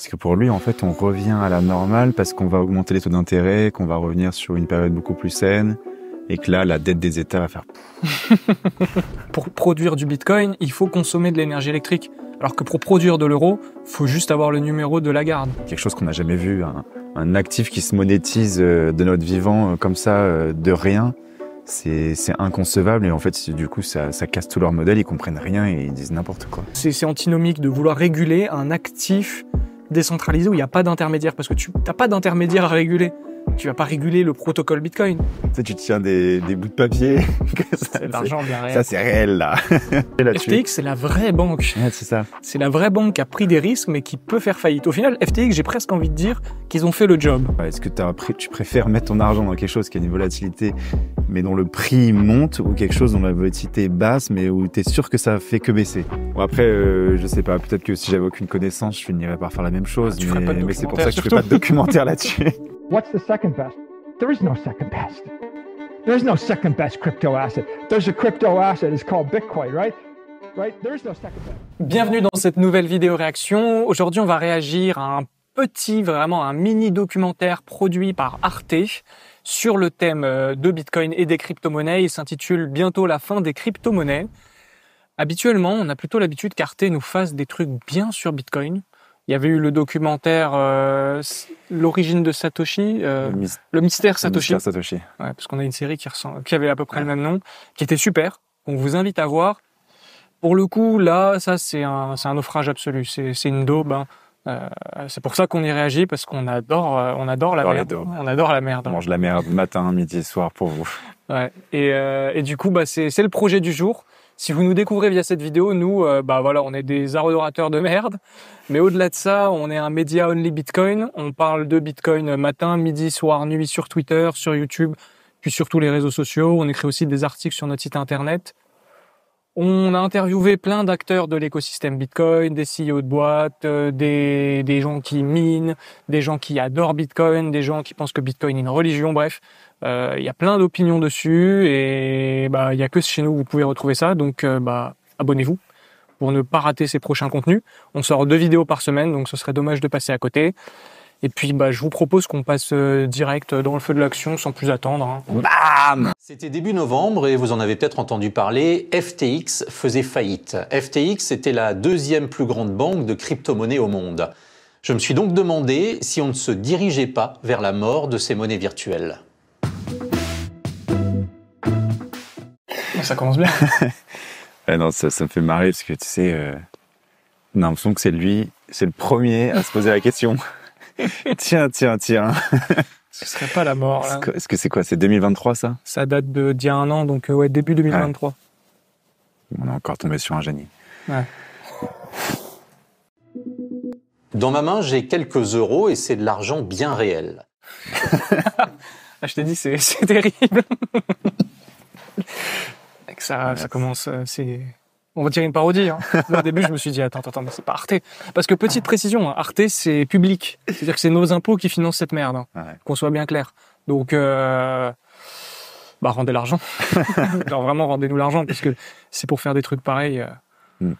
Parce que pour lui, en fait, on revient à la normale parce qu'on va augmenter les taux d'intérêt, qu'on va revenir sur une période beaucoup plus saine, et que là, la dette des États va faire... pour produire du Bitcoin, il faut consommer de l'énergie électrique. Alors que pour produire de l'euro, faut juste avoir le numéro de la garde. Quelque chose qu'on n'a jamais vu, un, actif qui se monétise euh, de notre vivant euh, comme ça, euh, de rien. C'est inconcevable et en fait, du coup, ça, casse tout leur modèle, ils comprennent rien et ils disent n'importe quoi. C'est antinomique de vouloir réguler un actif décentralisé où il n'y a pas d'intermédiaire parce que tu n'as pas d'intermédiaire à réguler tu vas pas réguler le protocole Bitcoin. Tu tu tiens des, bouts de papier. ça, l'argent bien Ça, c'est réel, là. FTX, c'est la vraie banque. c'est ça. C'est la vraie banque qui a pris des risques, mais qui peut faire faillite. Au final, FTX, j'ai presque envie de dire qu'ils ont fait le job. Est-ce que tu préfères mettre ton argent dans quelque chose qui a une volatilité, mais dont le prix monte, ou quelque chose dont la volatilité est basse, mais où tu es sûr que ça fait que baisser bon, Après, euh, je sais pas, peut-être que si j'avais aucune connaissance, je finirais par faire la même chose. Ah, tu mais, c'est pour ça que je fais pas de documentaire là-dessus. What's the second best? There is no second best. no second best crypto asset. There's a crypto asset, called Bitcoin, right? Right? Bienvenue dans cette nouvelle vidéo réaction. Aujourd'hui, on va réagir à un petit, vraiment un mini documentaire produit par Arte sur le thème euh, de Bitcoin et des crypto-monnaies. Il s'intitule Bientôt la fin des crypto-monnaies. Habituellement, on a plutôt l'habitude qu'Arte nous fasse des trucs bien sur Bitcoin, il y avait eu le documentaire euh, L'origine de Satoshi, euh, le, mystère Satoshi. Le parce qu'on a une série qui, ressemble, qui avait à peu près le même nom, qui était super. On vous invite à voir. Pour le coup, là, ça, c'est un, un, naufrage absolu. C'est une daube. Hein. Euh, c'est pour ça qu'on y réagit parce qu'on adore, on adore la merde. On adore la merde. On mange la merde matin, midi, soir pour vous. Et, et du coup, bah, c'est le projet du jour. Si vous nous découvrez via cette vidéo, nous, euh, bah voilà, on est des adorateurs de merde. Mais au-delà de ça, on est un média only Bitcoin. On parle de Bitcoin matin, midi, soir, nuit sur Twitter, sur YouTube, puis sur tous les réseaux sociaux. On écrit aussi des articles sur notre site internet. On a interviewé plein d'acteurs de l'écosystème Bitcoin, des CEO de boîtes, euh, des, des, gens qui minent, des gens qui adorent Bitcoin, des gens qui pensent que Bitcoin est une religion, bref. Il euh, y a plein d'opinions dessus et il bah, y a que chez nous vous pouvez retrouver ça. Donc euh, bah, abonnez-vous pour ne pas rater ces prochains contenus. On sort deux vidéos par semaine, donc ce serait dommage de passer à côté. Et puis, bah, je vous propose qu'on passe euh, direct euh, dans le feu de l'action sans plus attendre. Hein. Bam C'était début novembre et vous en avez peut-être entendu parler, FTX faisait faillite. FTX était la deuxième plus grande banque de crypto-monnaies au monde. Je me suis donc demandé si on ne se dirigeait pas vers la mort de ces monnaies virtuelles. Ça commence bien. non, ça, me fait marrer parce que tu sais, euh, on a l'impression que c'est lui, c'est le premier à se poser la question. tiens, tiens, tiens. Ce serait pas la mort. Est-ce que c'est quoi C'est 2023 ça Ça date de d'il y a un an, donc euh, ouais, début 2023. On a encore tombé sur un génie. Ouais. Dans ma main, j'ai quelques euros et c'est de l'argent bien réel. Ah, je t'ai dit, c'est, terrible. ça, ça commence, euh, c'est, on va tirer une parodie. Hein. au début, je me suis dit, attends, attends, mais c'est pas Arte. Parce que petite précision, hein, Arte, c'est public. C'est-à-dire que c'est nos impôts qui financent cette merde. Hein. Ah Qu'on soit bien clair. Donc, euh, bah, rendez l'argent. Genre vraiment, rendez-nous l'argent parce que c'est pour faire des trucs pareils. Euh. Hmm.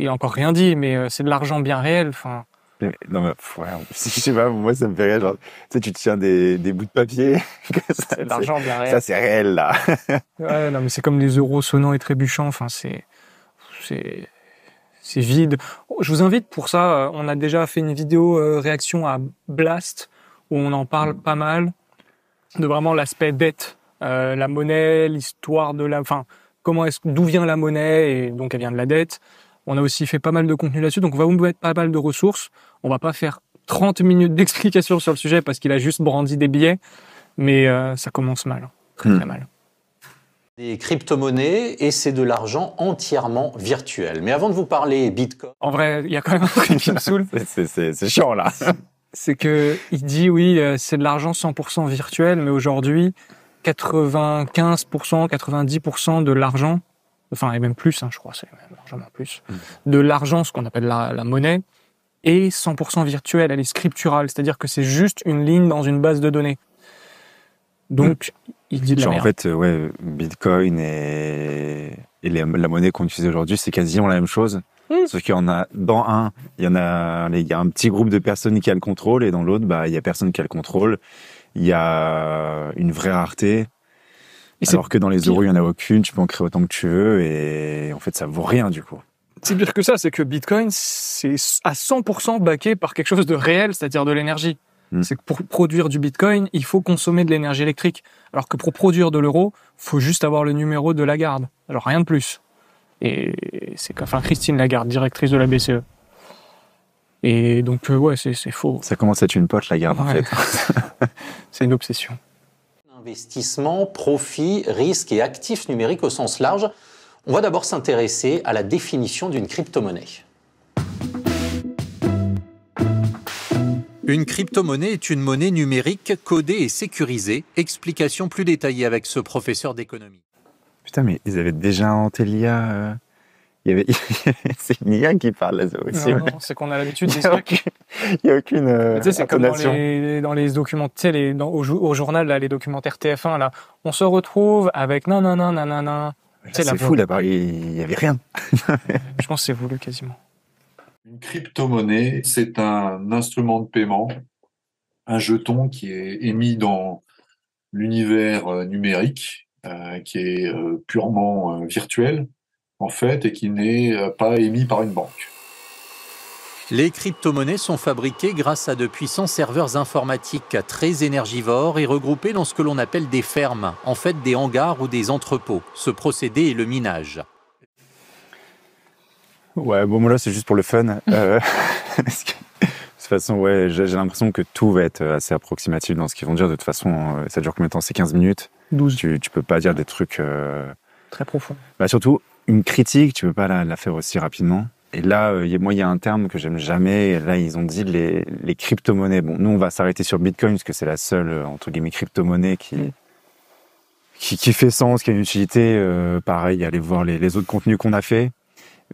Il a encore rien dit, mais euh, c'est de l'argent bien réel. Enfin. Non, mais je sais pas, moi ça me fait rire. tu te tiens des, bouts de papier. c'est de l'argent bien réel. Ça, c'est réel, là. ouais, non, mais c'est comme les euros sonnants et trébuchants. Enfin, c'est c'est vide. Je vous invite pour ça, euh, on a déjà fait une vidéo euh, réaction à Blast où on en parle pas mal de vraiment l'aspect dette, euh, la monnaie, l'histoire de la, enfin comment est-ce d'où vient la monnaie et donc elle vient de la dette. On a aussi fait pas mal de contenu là-dessus, donc on va vous mettre pas mal de ressources. On va pas faire 30 minutes d'explication sur le sujet parce qu'il a juste brandi des billets, mais ça commence mal, hein. hmm. très mal des crypto-monnaies et c'est de l'argent entièrement virtuel. Mais avant de vous parler Bitcoin. En vrai, il y a quand même un truc qui me saoule. c'est chiant là. c'est que il dit oui, euh, c'est de l'argent 100% virtuel, mais aujourd'hui, 95%, 90% de l'argent, enfin et même plus, hein, je crois, c'est plus, mm. de l'argent, ce qu'on appelle la, monnaie, est 100% virtuel, elle est scripturale, c'est-à-dire que c'est juste une ligne dans une base de données. Donc, il dit merde. En fait, euh, ouais, Bitcoin et, la monnaie qu'on utilise aujourd'hui, c'est quasiment la même chose. Hmm. Sauf qu'il y en a, dans un, il y en a, il a un petit groupe de personnes qui a le contrôle et dans l'autre, bah, il y a personne qui a le contrôle. Il y a une vraie rareté. alors que dans les euros, il n'y en a aucune, tu peux en créer autant que tu veux et en fait, ça vaut rien du coup. C'est pire que ça, c'est que Bitcoin, c'est à 100% baqué par quelque chose de réel, c'est-à-dire de l'énergie. Hmm. C'est que pour produire du Bitcoin, il faut consommer de l'énergie électrique. Alors que pour produire de l'euro, faut juste avoir le numéro de Lagarde. Alors rien de plus. Et c'est enfin Christine Lagarde, directrice de la BCE. Et donc euh, ouais, c'est faux. Ça commence à être une pote Lagarde en fait. c'est une obsession. Investissement, profit, risque et actifs numériques au sens large. On va d'abord s'intéresser à la définition d'une crypto-monnaie. Une crypto-monnaie est une monnaie numérique codée et sécurisée. Explication plus détaillée avec ce professeur d'économie. Putain, mais ils avaient déjà inventé euh. avait, c'est une qui parle là, aussi. Non, ah, c'est qu'on a l'habitude Il n'y a aucune. Euh, tu sais, c'est comme dans les, documents, tu sais, dans, au, journal, là, les documentaires TF1, là, on se retrouve avec non non, non, non, non. C'est fou là-bas, il n'y avait rien. Je pense que c'est voulu quasiment. Une crypto-monnaie, c'est un instrument de paiement, un jeton qui est émis dans l'univers euh, numérique, euh, qui est euh, purement virtuel, en fait, et qui n'est pas émis par une banque. Les crypto-monnaies sont fabriquées grâce à de puissants serveurs informatiques très énergivores et regroupés dans ce que l'on appelle des fermes, en fait des hangars ou des entrepôts. Ce procédé est le minage. Ouais, bon, moi là, c'est juste pour le fun. Euh, de toute façon, ouais, j'ai l'impression que tout va être assez approximatif dans ce qu'ils vont dire. De toute façon, euh, ça dure combien de temps C'est 15 minutes 12. Tu, tu peux pas dire des trucs. Euh, Très profonds. Bah, surtout, une critique, tu peux pas la, la faire aussi rapidement. Et là, moi, il y a un terme que j'aime jamais. Là, ils ont dit les, les crypto-monnaies. Bon, nous, on va s'arrêter sur Bitcoin parce que c'est la seule, entre guillemets, crypto-monnaie qui, mm. qui, qui, fait sens, qui a une utilité. pareil, allez voir les, les autres contenus qu'on a fait.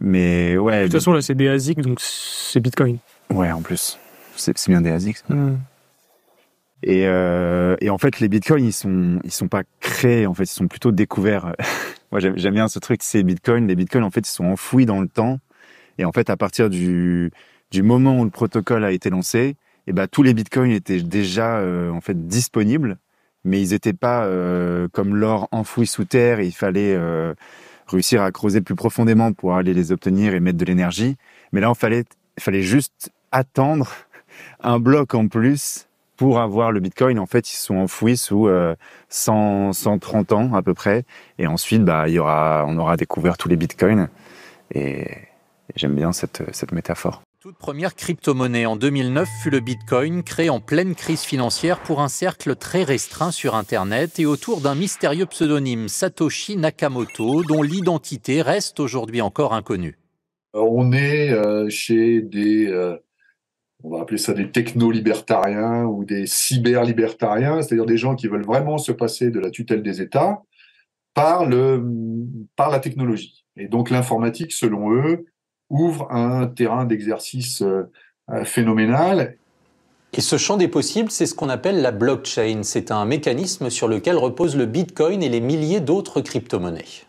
Mais ouais. De toute façon, là, c'est des ASIC, donc c'est Bitcoin. Ouais, en plus. C'est bien des ASIC. Hmm. Et, euh, et, en fait, les bitcoins, ils sont, ils sont pas créés, en fait, ils sont plutôt découverts. Moi, j'aime bien ce truc, c'est bitcoin Les bitcoins, en fait, ils sont enfouis dans le temps. Et en fait, à partir du, du moment où le protocole a été lancé, et eh ben, tous les bitcoins étaient déjà, euh, en fait, disponibles. Mais ils n'étaient pas euh, comme l'or enfoui sous terre. il fallait euh, réussir à creuser plus profondément pour aller les obtenir et mettre de l'énergie. Mais là, il fallait, fallait juste attendre un bloc en plus pour avoir le Bitcoin. En fait, ils sont enfouis sous 100, euh, 130 ans à peu près. Et ensuite, bah, il y aura, on aura découvert tous les Bitcoins. Et, et j'aime bien cette, cette métaphore toute première crypto-monnaie en 2009 fut le Bitcoin, créé en pleine crise financière pour un cercle très restreint sur Internet et autour d'un mystérieux pseudonyme Satoshi Nakamoto dont l'identité reste aujourd'hui encore inconnue. Euh, on est euh, chez des, euh, on va appeler ça des techno-libertariens ou des cyber-libertariens, c'est-à-dire des gens qui veulent vraiment se passer de la tutelle des États par, le, par la technologie. Et donc l'informatique, selon eux, ouvre un terrain d'exercice euh, euh, phénoménal. Et ce champ des possibles, c'est ce qu'on appelle la blockchain. C'est un mécanisme sur lequel reposent le Bitcoin et les milliers d'autres crypto-monnaies.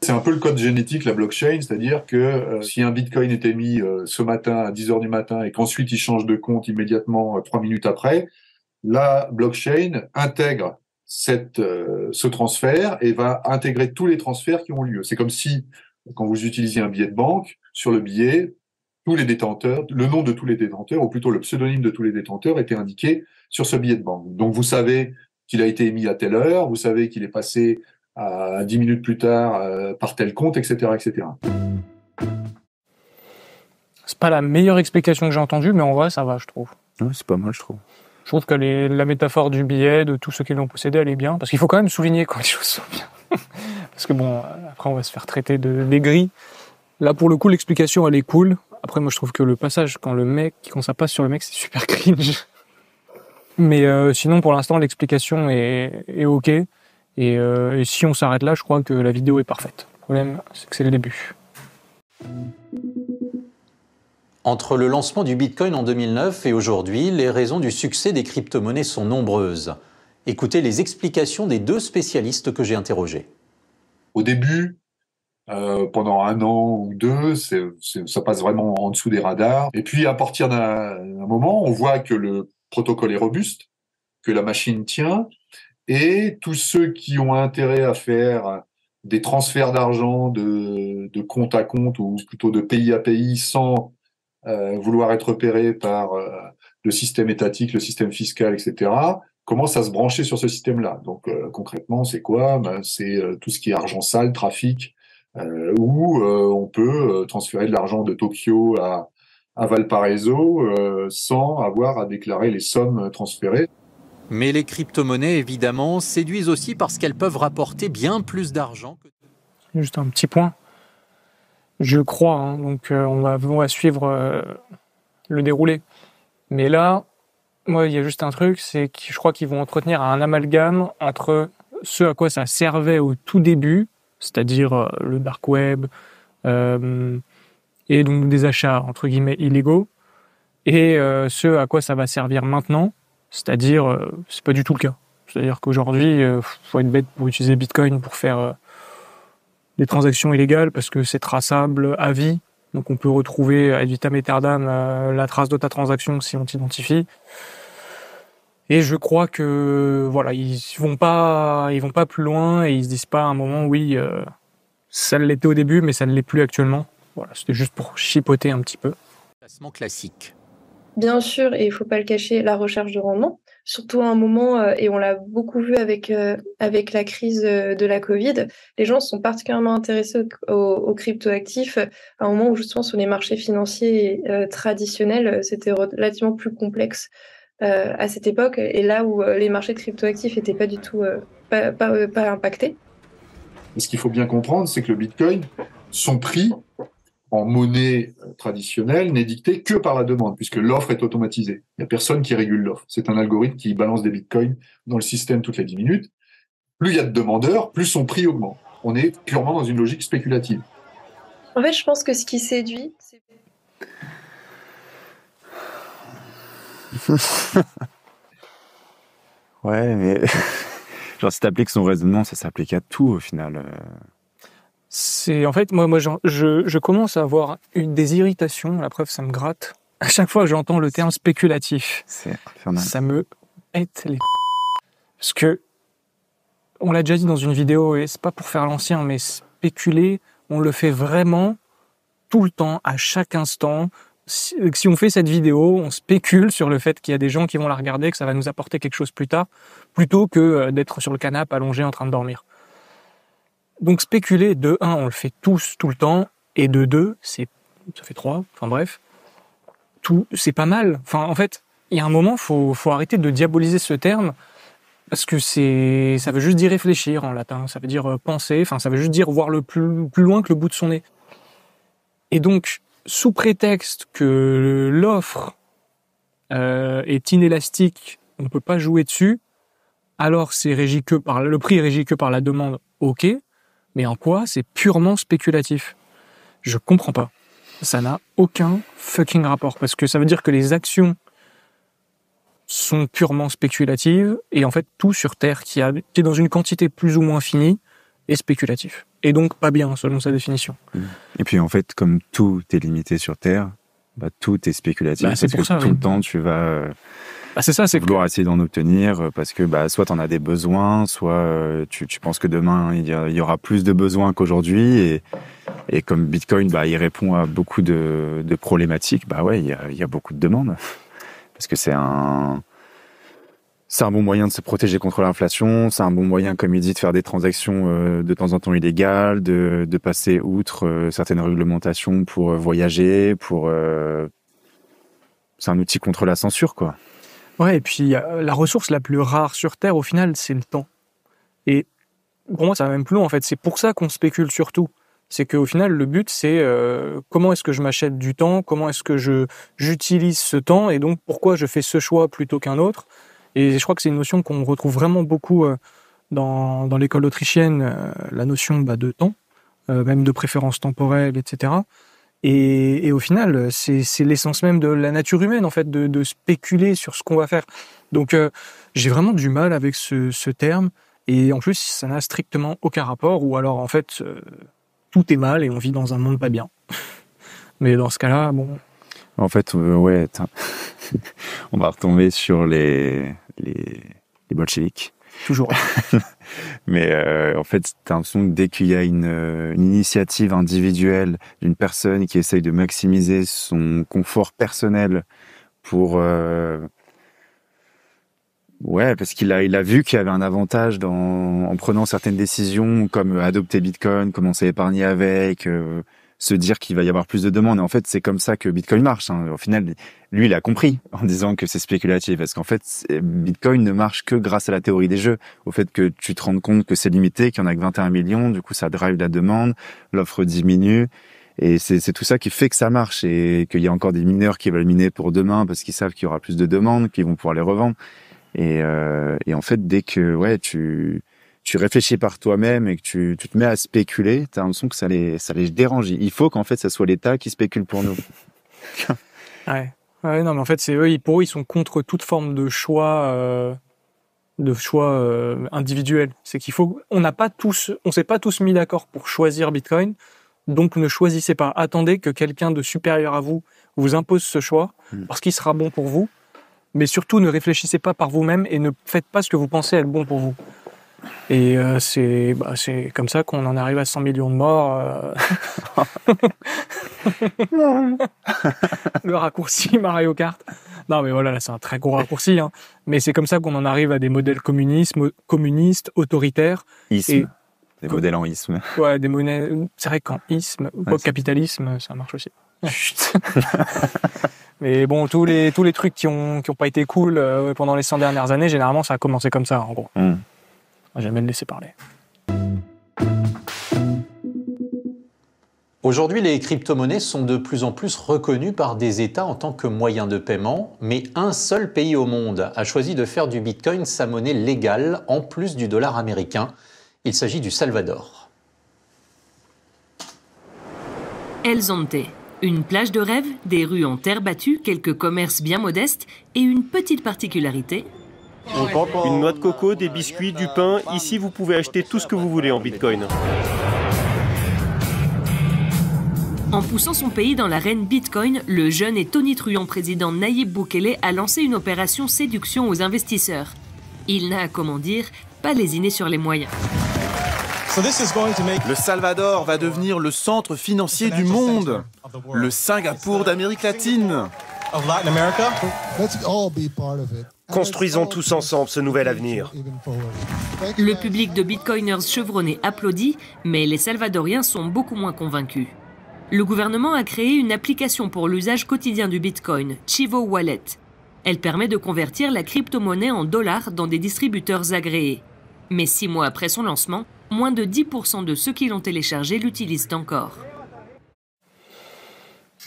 C'est un peu le code génétique, la blockchain, c'est-à-dire que euh, si un bitcoin est émis ce matin à 10 h du matin et qu'ensuite il change de compte immédiatement trois minutes après, la blockchain intègre cette, ce transfert et va intégrer tous les transferts qui ont lieu. C'est comme si quand vous utilisez un billet de banque, sur le billet, tous les détenteurs, le nom de tous les détenteurs, ou plutôt le pseudonyme de tous les détenteurs, était indiqué sur ce billet de banque. Donc vous savez qu'il a été émis à telle heure, vous savez qu'il est passé à 10 minutes plus tard euh, par tel compte, etc. etc. C'est pas la meilleure explication que j'ai entendue, mais en vrai, ça va, je trouve. Oui, c'est pas mal, je trouve. Je trouve que la métaphore du billet, de tous ceux qui l'ont possédé, elle est bien, parce qu'il faut quand même souligner quand les choses sont bien. Parce que bon, après on va se faire traiter de gris. Là pour le coup l'explication elle est cool. Après moi je trouve que le passage quand le mec, quand ça passe sur le mec c'est super cringe. Mais euh, sinon pour l'instant l'explication est, ok. Et, euh, et si on s'arrête là je crois que la vidéo est parfaite. Le problème c'est que c'est le début. Entre le lancement du Bitcoin en 2009 et aujourd'hui, les raisons du succès des crypto-monnaies sont nombreuses. Écoutez les explications des deux spécialistes que j'ai interrogés. Au début, euh, pendant un an ou deux, ça passe vraiment en dessous des radars. Et puis à partir d'un moment, on voit que le protocole est robuste, que la machine tient, et tous ceux qui ont intérêt à faire des transferts d'argent de, compte à compte ou plutôt de pays à pays sans euh, vouloir être repérés par euh, le système étatique, le système fiscal, etc., commence à se brancher sur ce système-là. Donc euh, concrètement, c'est quoi ben, C'est euh, tout ce qui est argent sale, trafic, euh, où on peut transférer de l'argent de Tokyo à, Valparaiso sans avoir à déclarer les sommes transférées. Mais les crypto-monnaies, évidemment, séduisent aussi parce qu'elles peuvent rapporter bien plus d'argent. Juste un petit point. Je crois, hein, donc on, va, suivre le déroulé. Mais là, moi, il y a juste un truc, c'est que je crois qu'ils vont entretenir un amalgame entre ce à quoi ça servait au tout début, c'est-à-dire euh, le dark web, euh, et donc des achats, entre guillemets, illégaux, et euh, ce à quoi ça va servir maintenant, c'est-à-dire, c'est pas du tout le cas. C'est-à-dire qu'aujourd'hui, il faut être bête pour utiliser Bitcoin pour faire des transactions illégales parce que c'est traçable à vie. Donc on peut retrouver à vitam aeternam la trace de ta transaction si on t'identifie. Et je crois que voilà, ils vont pas, ils vont pas plus loin et ils se disent pas à un moment, oui, euh, ça l'était au début, mais ça ne l'est plus actuellement. Voilà, c'était juste pour chipoter un petit peu. classique. Bien sûr, et il faut pas le cacher, la recherche de rendement, surtout à un moment, euh, et on l'a beaucoup vu avec euh, avec la crise de la Covid, les gens sont particulièrement intéressés aux, cryptoactifs à un moment où justement sur les marchés financiers traditionnels, c'était relativement plus complexe euh, à cette époque et là où euh, les marchés de cryptoactifs n'étaient pas du tout euh, pas, pas, impactés. Ce qu'il faut bien comprendre, c'est que le Bitcoin, son prix en monnaie traditionnelle n'est dicté que par la demande, puisque l'offre est automatisée. Il n'y a personne qui régule l'offre. C'est un algorithme qui balance des bitcoins dans le système toutes les 10 minutes. Plus il y a de demandeurs, plus son prix augmente. On est purement dans une logique spéculative. En fait, je pense que ce qui séduit, c'est ouais, mais. Genre, si que son raisonnement, ça s'applique à tout au final. Euh. C'est en fait, moi, moi je, je, commence à avoir une, des irritations. La preuve, ça me gratte. À chaque fois que j'entends le terme spéculatif, ça me pète les. Parce que, on l'a déjà dit dans une vidéo, et c'est pas pour faire l'ancien, mais spéculer, on le fait vraiment tout le temps, à chaque instant, euh, si, on fait cette vidéo, on spécule sur le fait qu'il y a des gens qui vont la regarder, que ça va nous apporter quelque chose plus tard, plutôt que euh, d'être sur le canapé allongé en train de dormir. Donc spéculer, de 1, on le fait tous tout le temps, et de 2, c'est ça fait 3, enfin bref, tout c'est pas mal. Enfin en fait, il y a un moment, faut faut arrêter de diaboliser ce terme parce que c'est ça veut juste dire réfléchir en latin, ça veut dire euh, penser, enfin ça veut juste dire voir le plus plus loin que le bout de son nez. Et donc sous prétexte que l'offre euh, est inélastique, on ne peut pas jouer dessus, alors c'est régi que par le prix est régi que par la demande, ok, mais en quoi c'est purement spéculatif Je comprends pas. Ça n'a aucun fucking rapport parce que ça veut dire que les actions sont purement spéculatives et en fait tout sur Terre qui, qui est dans une quantité plus ou moins finie et spéculatif. Et donc pas bien, selon sa définition. Mmh. Et puis en fait, comme tout est limité sur Terre, bah, tout est spéculatif. Bah, c'est pour que tout le temps, tu vas euh, bah, c'est ça, c'est vouloir essayer d'en obtenir euh, parce que bah, soit tu en as des besoins, soit euh, tu, tu penses que demain, il y, aura plus de besoins qu'aujourd'hui. Et, et comme Bitcoin, bah, il répond à beaucoup de, de problématiques, bah ouais, il il y a beaucoup de demandes. Parce que c'est un c'est un bon moyen de se protéger contre l'inflation, c'est un bon moyen, comme il dit, de faire des transactions euh, de temps en temps illégales, de, passer outre euh, certaines réglementations pour euh, voyager, pour... C'est un outil contre la censure, quoi. Ouais, et puis la ressource la plus rare sur Terre, au final, c'est le temps. Et pour moi, ça va même plus loin, en fait. C'est pour ça qu'on spécule surtout c'est qu'au final, le but, c'est comment est-ce que je m'achète du temps, comment est-ce que je j'utilise ce temps, et donc pourquoi je fais ce choix plutôt qu'un autre. Et je crois que c'est une notion qu'on retrouve vraiment beaucoup euh, dans, dans l'école autrichienne, euh, la notion bah, de temps, euh, même de préférence temporelle, etc. Et, au final, c'est l'essence même de la nature humaine, en fait, de, spéculer sur ce qu'on va faire. Donc, j'ai vraiment du mal avec ce, terme. Et en plus, ça n'a strictement aucun rapport, ou alors, en fait, tout est mal et on vit dans un monde pas bien. Mais dans ce cas-là, bon. En fait, ouais, on va retomber sur les, les, les bolcheviks. Toujours. Mais euh, en fait, t'as l'impression que dès qu'il y a une, euh, une initiative individuelle d'une personne qui essaye de maximiser son confort personnel pour... Euh, ouais, parce qu'il a, il a vu qu'il y avait un avantage dans, en prenant certaines décisions comme adopter Bitcoin, commencer à épargner avec se dire qu'il va y avoir plus de demandes. Et en fait, c'est comme ça que Bitcoin marche. Hein. Au final, lui, il a compris en disant que c'est spéculatif. Parce qu'en fait, Bitcoin ne marche que grâce à la théorie des jeux. Au fait que tu te rends compte que c'est limité, qu'il n'y en a que 21 millions. Du coup, ça drive la demande, l'offre diminue. Et c'est tout ça qui fait que ça marche et qu'il y a encore des mineurs qui veulent miner pour demain parce qu'ils savent qu'il y aura plus de demandes, qu'ils vont pouvoir les revendre. Et, euh, et en fait, dès que ouais, tu tu réfléchis par toi-même et que tu, tu, te mets à spéculer, tu as l'impression que ça les, ça les dérange. Il faut qu'en fait, ça soit l'État qui spécule pour nous. ouais. ouais. non, mais en fait, c'est eux, pour eux, ils sont contre toute forme de choix, euh, de choix euh, individuel. C'est qu'il faut, on n'a pas tous, on s'est pas tous mis d'accord pour choisir Bitcoin. Donc, ne choisissez pas. Attendez que quelqu'un de supérieur à vous vous impose ce choix hmm. parce qu'il sera bon pour vous. Mais surtout, ne réfléchissez pas par vous-même et ne faites pas ce que vous pensez être bon pour vous. Et euh, c'est bah, c'est comme ça qu'on en arrive à 100 millions de morts. Euh. le raccourci Mario Kart. Non, mais voilà, c'est un très gros raccourci. Hein. Mais c'est comme ça qu'on en arrive à des modèles communisme, communistes, autoritaires. Isme. des modèles en isme. Ouais, des monnaies. C'est vrai qu'en isme, ou capitalisme, ça marche aussi. Chut. mais bon, tous les, tous les trucs qui n'ont qui ont pas été cool euh, pendant les 100 dernières années, généralement, ça a commencé comme ça, en gros. Hmm va jamais le laisser parler. Aujourd'hui, les crypto-monnaies sont de plus en plus reconnues par des États en tant que moyen de paiement, mais un seul pays au monde a choisi de faire du Bitcoin sa monnaie légale en plus du dollar américain. Il s'agit du Salvador. El Zonte, une plage de rêve, des rues en terre battue, quelques commerces bien modestes et une petite particularité, une noix de coco, des biscuits, du pain. Ici, vous pouvez acheter tout ce que vous voulez en bitcoin. En poussant son pays dans l'arène Bitcoin, le jeune et tonitruant président Nayib Bukele a lancé une opération séduction aux investisseurs. Il n'a, comment dire, pas lésiné sur les moyens. Le Salvador va devenir le centre financier du monde, le Singapour d'Amérique latine. Construisons tous ensemble ce nouvel avenir. Le public de bitcoiners chevronnés applaudit, mais les Salvadoriens sont beaucoup moins convaincus. Le gouvernement a créé une application pour l'usage quotidien du bitcoin, Chivo Wallet. Elle permet de convertir la crypto-monnaie en dollars dans des distributeurs agréés. Mais six mois après son lancement, moins de 10% de ceux qui l'ont téléchargé l'utilisent encore.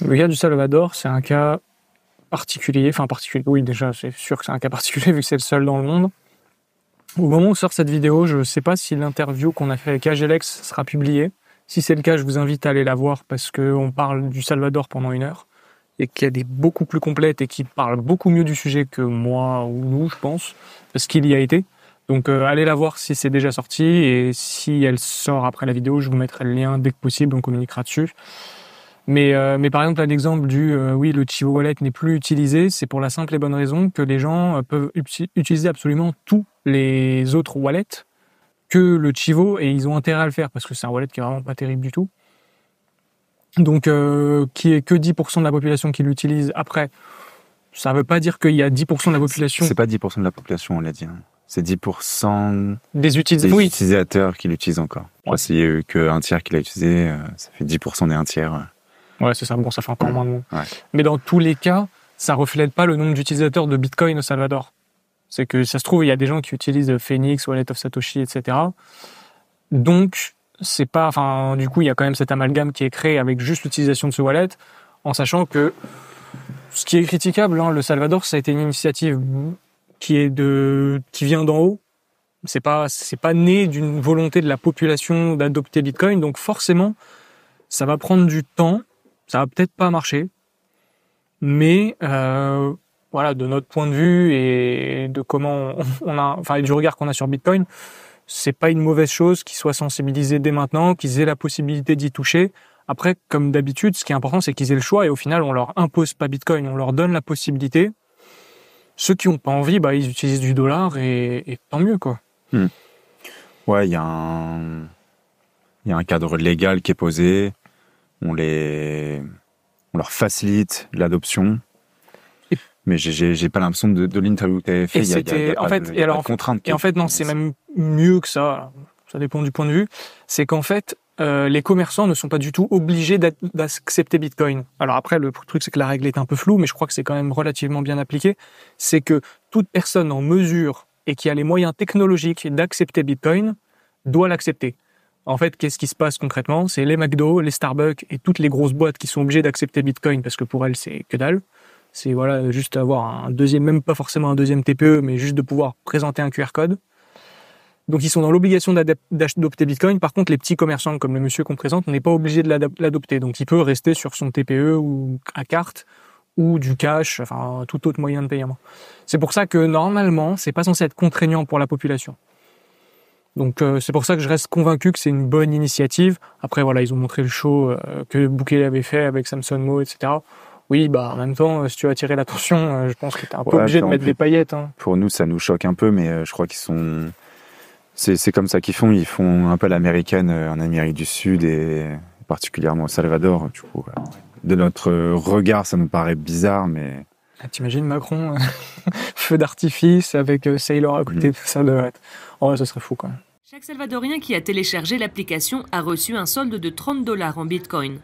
Le cas du Salvador, c'est un cas particulier, enfin particulier, oui déjà c'est sûr que c'est un cas particulier vu que c'est le seul dans le monde. Au moment où sort cette vidéo, je ne sais pas si l'interview qu'on a fait avec Agelex sera publiée. Si c'est le cas, je vous invite à aller la voir parce qu'on parle du Salvador pendant une heure et qu'elle est beaucoup plus complète et qui parle beaucoup mieux du sujet que moi ou nous, je pense, parce qu'il y a été. Donc euh, allez la voir si c'est déjà sorti et si elle sort après la vidéo, je vous mettrai le lien dès que possible, on communiquera dessus. Euh, mais, par exemple, un exemple du euh, oui, le Chivo Wallet n'est plus utilisé, c'est pour la simple et bonne raison que les gens euh, peuvent utiliser absolument tous les autres wallets que le Chivo et ils ont intérêt à le faire parce que c'est un wallet qui est vraiment pas terrible du tout. Donc, qu'il qui est que 10% de la population qui l'utilise. Après, ça ne veut pas dire qu'il y a 10% de la population. C'est pas 10% de la population, on l'a dit. Hein. C'est 10% des, utilisateurs qui l'utilisent encore. Ouais. Si il n'y a eu qu'un tiers qui l'a utilisé, ça fait 10% des un tiers. Ouais, c'est ça. Bon, ça fait encore moins de monde. Ouais. Mais dans tous les cas, ça reflète pas le nombre d'utilisateurs de Bitcoin au Salvador. C'est que ça se trouve, il y a des gens qui utilisent Phoenix, Wallet of Satoshi, etc. Donc, c'est pas, enfin, du coup, il y a quand même cet amalgame qui est créé avec juste l'utilisation de ce wallet, en sachant que ce qui est critiquable, hein, le Salvador, ça a été une initiative qui est de, qui vient d'en haut. C'est pas, c'est pas né d'une volonté de la population d'adopter Bitcoin, donc forcément, ça va prendre du temps ça va peut-être pas marcher, mais euh, voilà, de notre point de vue et de comment on, a, enfin, du regard qu'on a sur Bitcoin, c'est pas une mauvaise chose qu'ils soient sensibilisés dès maintenant, qu'ils aient la possibilité d'y toucher. Après, comme d'habitude, ce qui est important, c'est qu'ils aient le choix et au final, on leur impose pas Bitcoin, on leur donne la possibilité. Ceux qui n'ont pas envie, bah, ils utilisent du dollar et, tant mieux, quoi. Hmm. Ouais, il y un, il y a un cadre légal qui est posé on, les, on leur facilite l'adoption. Mais Mais j'ai pas l'impression de, de l'interview fait. Il en et en fait, non, c'est même mieux que ça. Ça dépend du point de vue. C'est qu'en fait, euh, les commerçants ne sont pas du tout obligés d'accepter Bitcoin. Alors après, le truc, c'est que la règle est un peu floue, mais je crois que c'est quand même relativement bien appliqué. C'est que toute personne en mesure et qui a les moyens technologiques d'accepter Bitcoin doit l'accepter. En fait, qu'est-ce qui se passe concrètement C'est les McDo, les Starbucks et toutes les grosses boîtes qui sont obligées d'accepter Bitcoin parce que pour elles, c'est que dalle. C'est voilà, juste avoir un deuxième, même pas forcément un deuxième TPE, mais juste de pouvoir présenter un QR code. Donc ils sont dans l'obligation d'adopter Bitcoin. Par contre, les petits commerçants comme le monsieur qu'on présente, on n'est pas obligé de l'adopter. Donc il peut rester sur son TPE ou à carte ou du cash, enfin tout autre moyen de paiement. C'est pour ça que normalement, c'est pas censé être contraignant pour la population. Donc euh, c'est pour ça que je reste convaincu que c'est une bonne initiative. Après voilà, ils ont montré le show euh, que Bouquet avait fait avec Samson Mo, etc. Oui, bah en même temps, euh, si tu veux attirer l'attention, je pense que t'es un peu obligé de mettre des paillettes. Hein. Pour nous, ça nous choque un peu, mais je crois qu'ils sont, c'est comme ça qu'ils font. Ils font un peu l'américaine en Amérique du Sud et particulièrement au Salvador. Du coup, de notre regard, ça nous paraît bizarre, mais ah, T'imagines Macron, feu d'artifice avec Sailor à côté, tout mm. ça de... Oh, ça serait fou quand même. Chaque Salvadorien qui a téléchargé l'application a reçu un solde de 30 dollars en Bitcoin.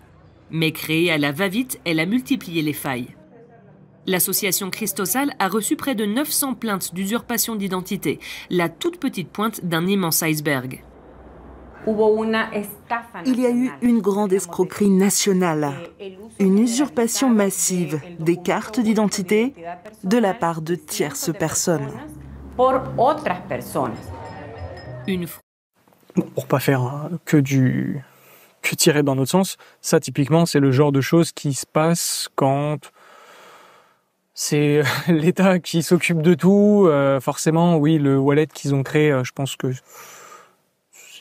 Mais créée à la va-vite, elle a multiplié les failles. L'association Christosal a reçu près de 900 plaintes d'usurpation d'identité, la toute petite pointe d'un immense iceberg. Il y a eu une grande escroquerie nationale, une usurpation massive des cartes d'identité de la part de tierces personnes. Pour pas faire hein, que du que tirer dans notre sens, ça typiquement c'est le genre de choses qui se passe quand c'est l'État qui s'occupe de tout. Euh, forcément, oui, le wallet qu'ils ont créé, euh, je pense que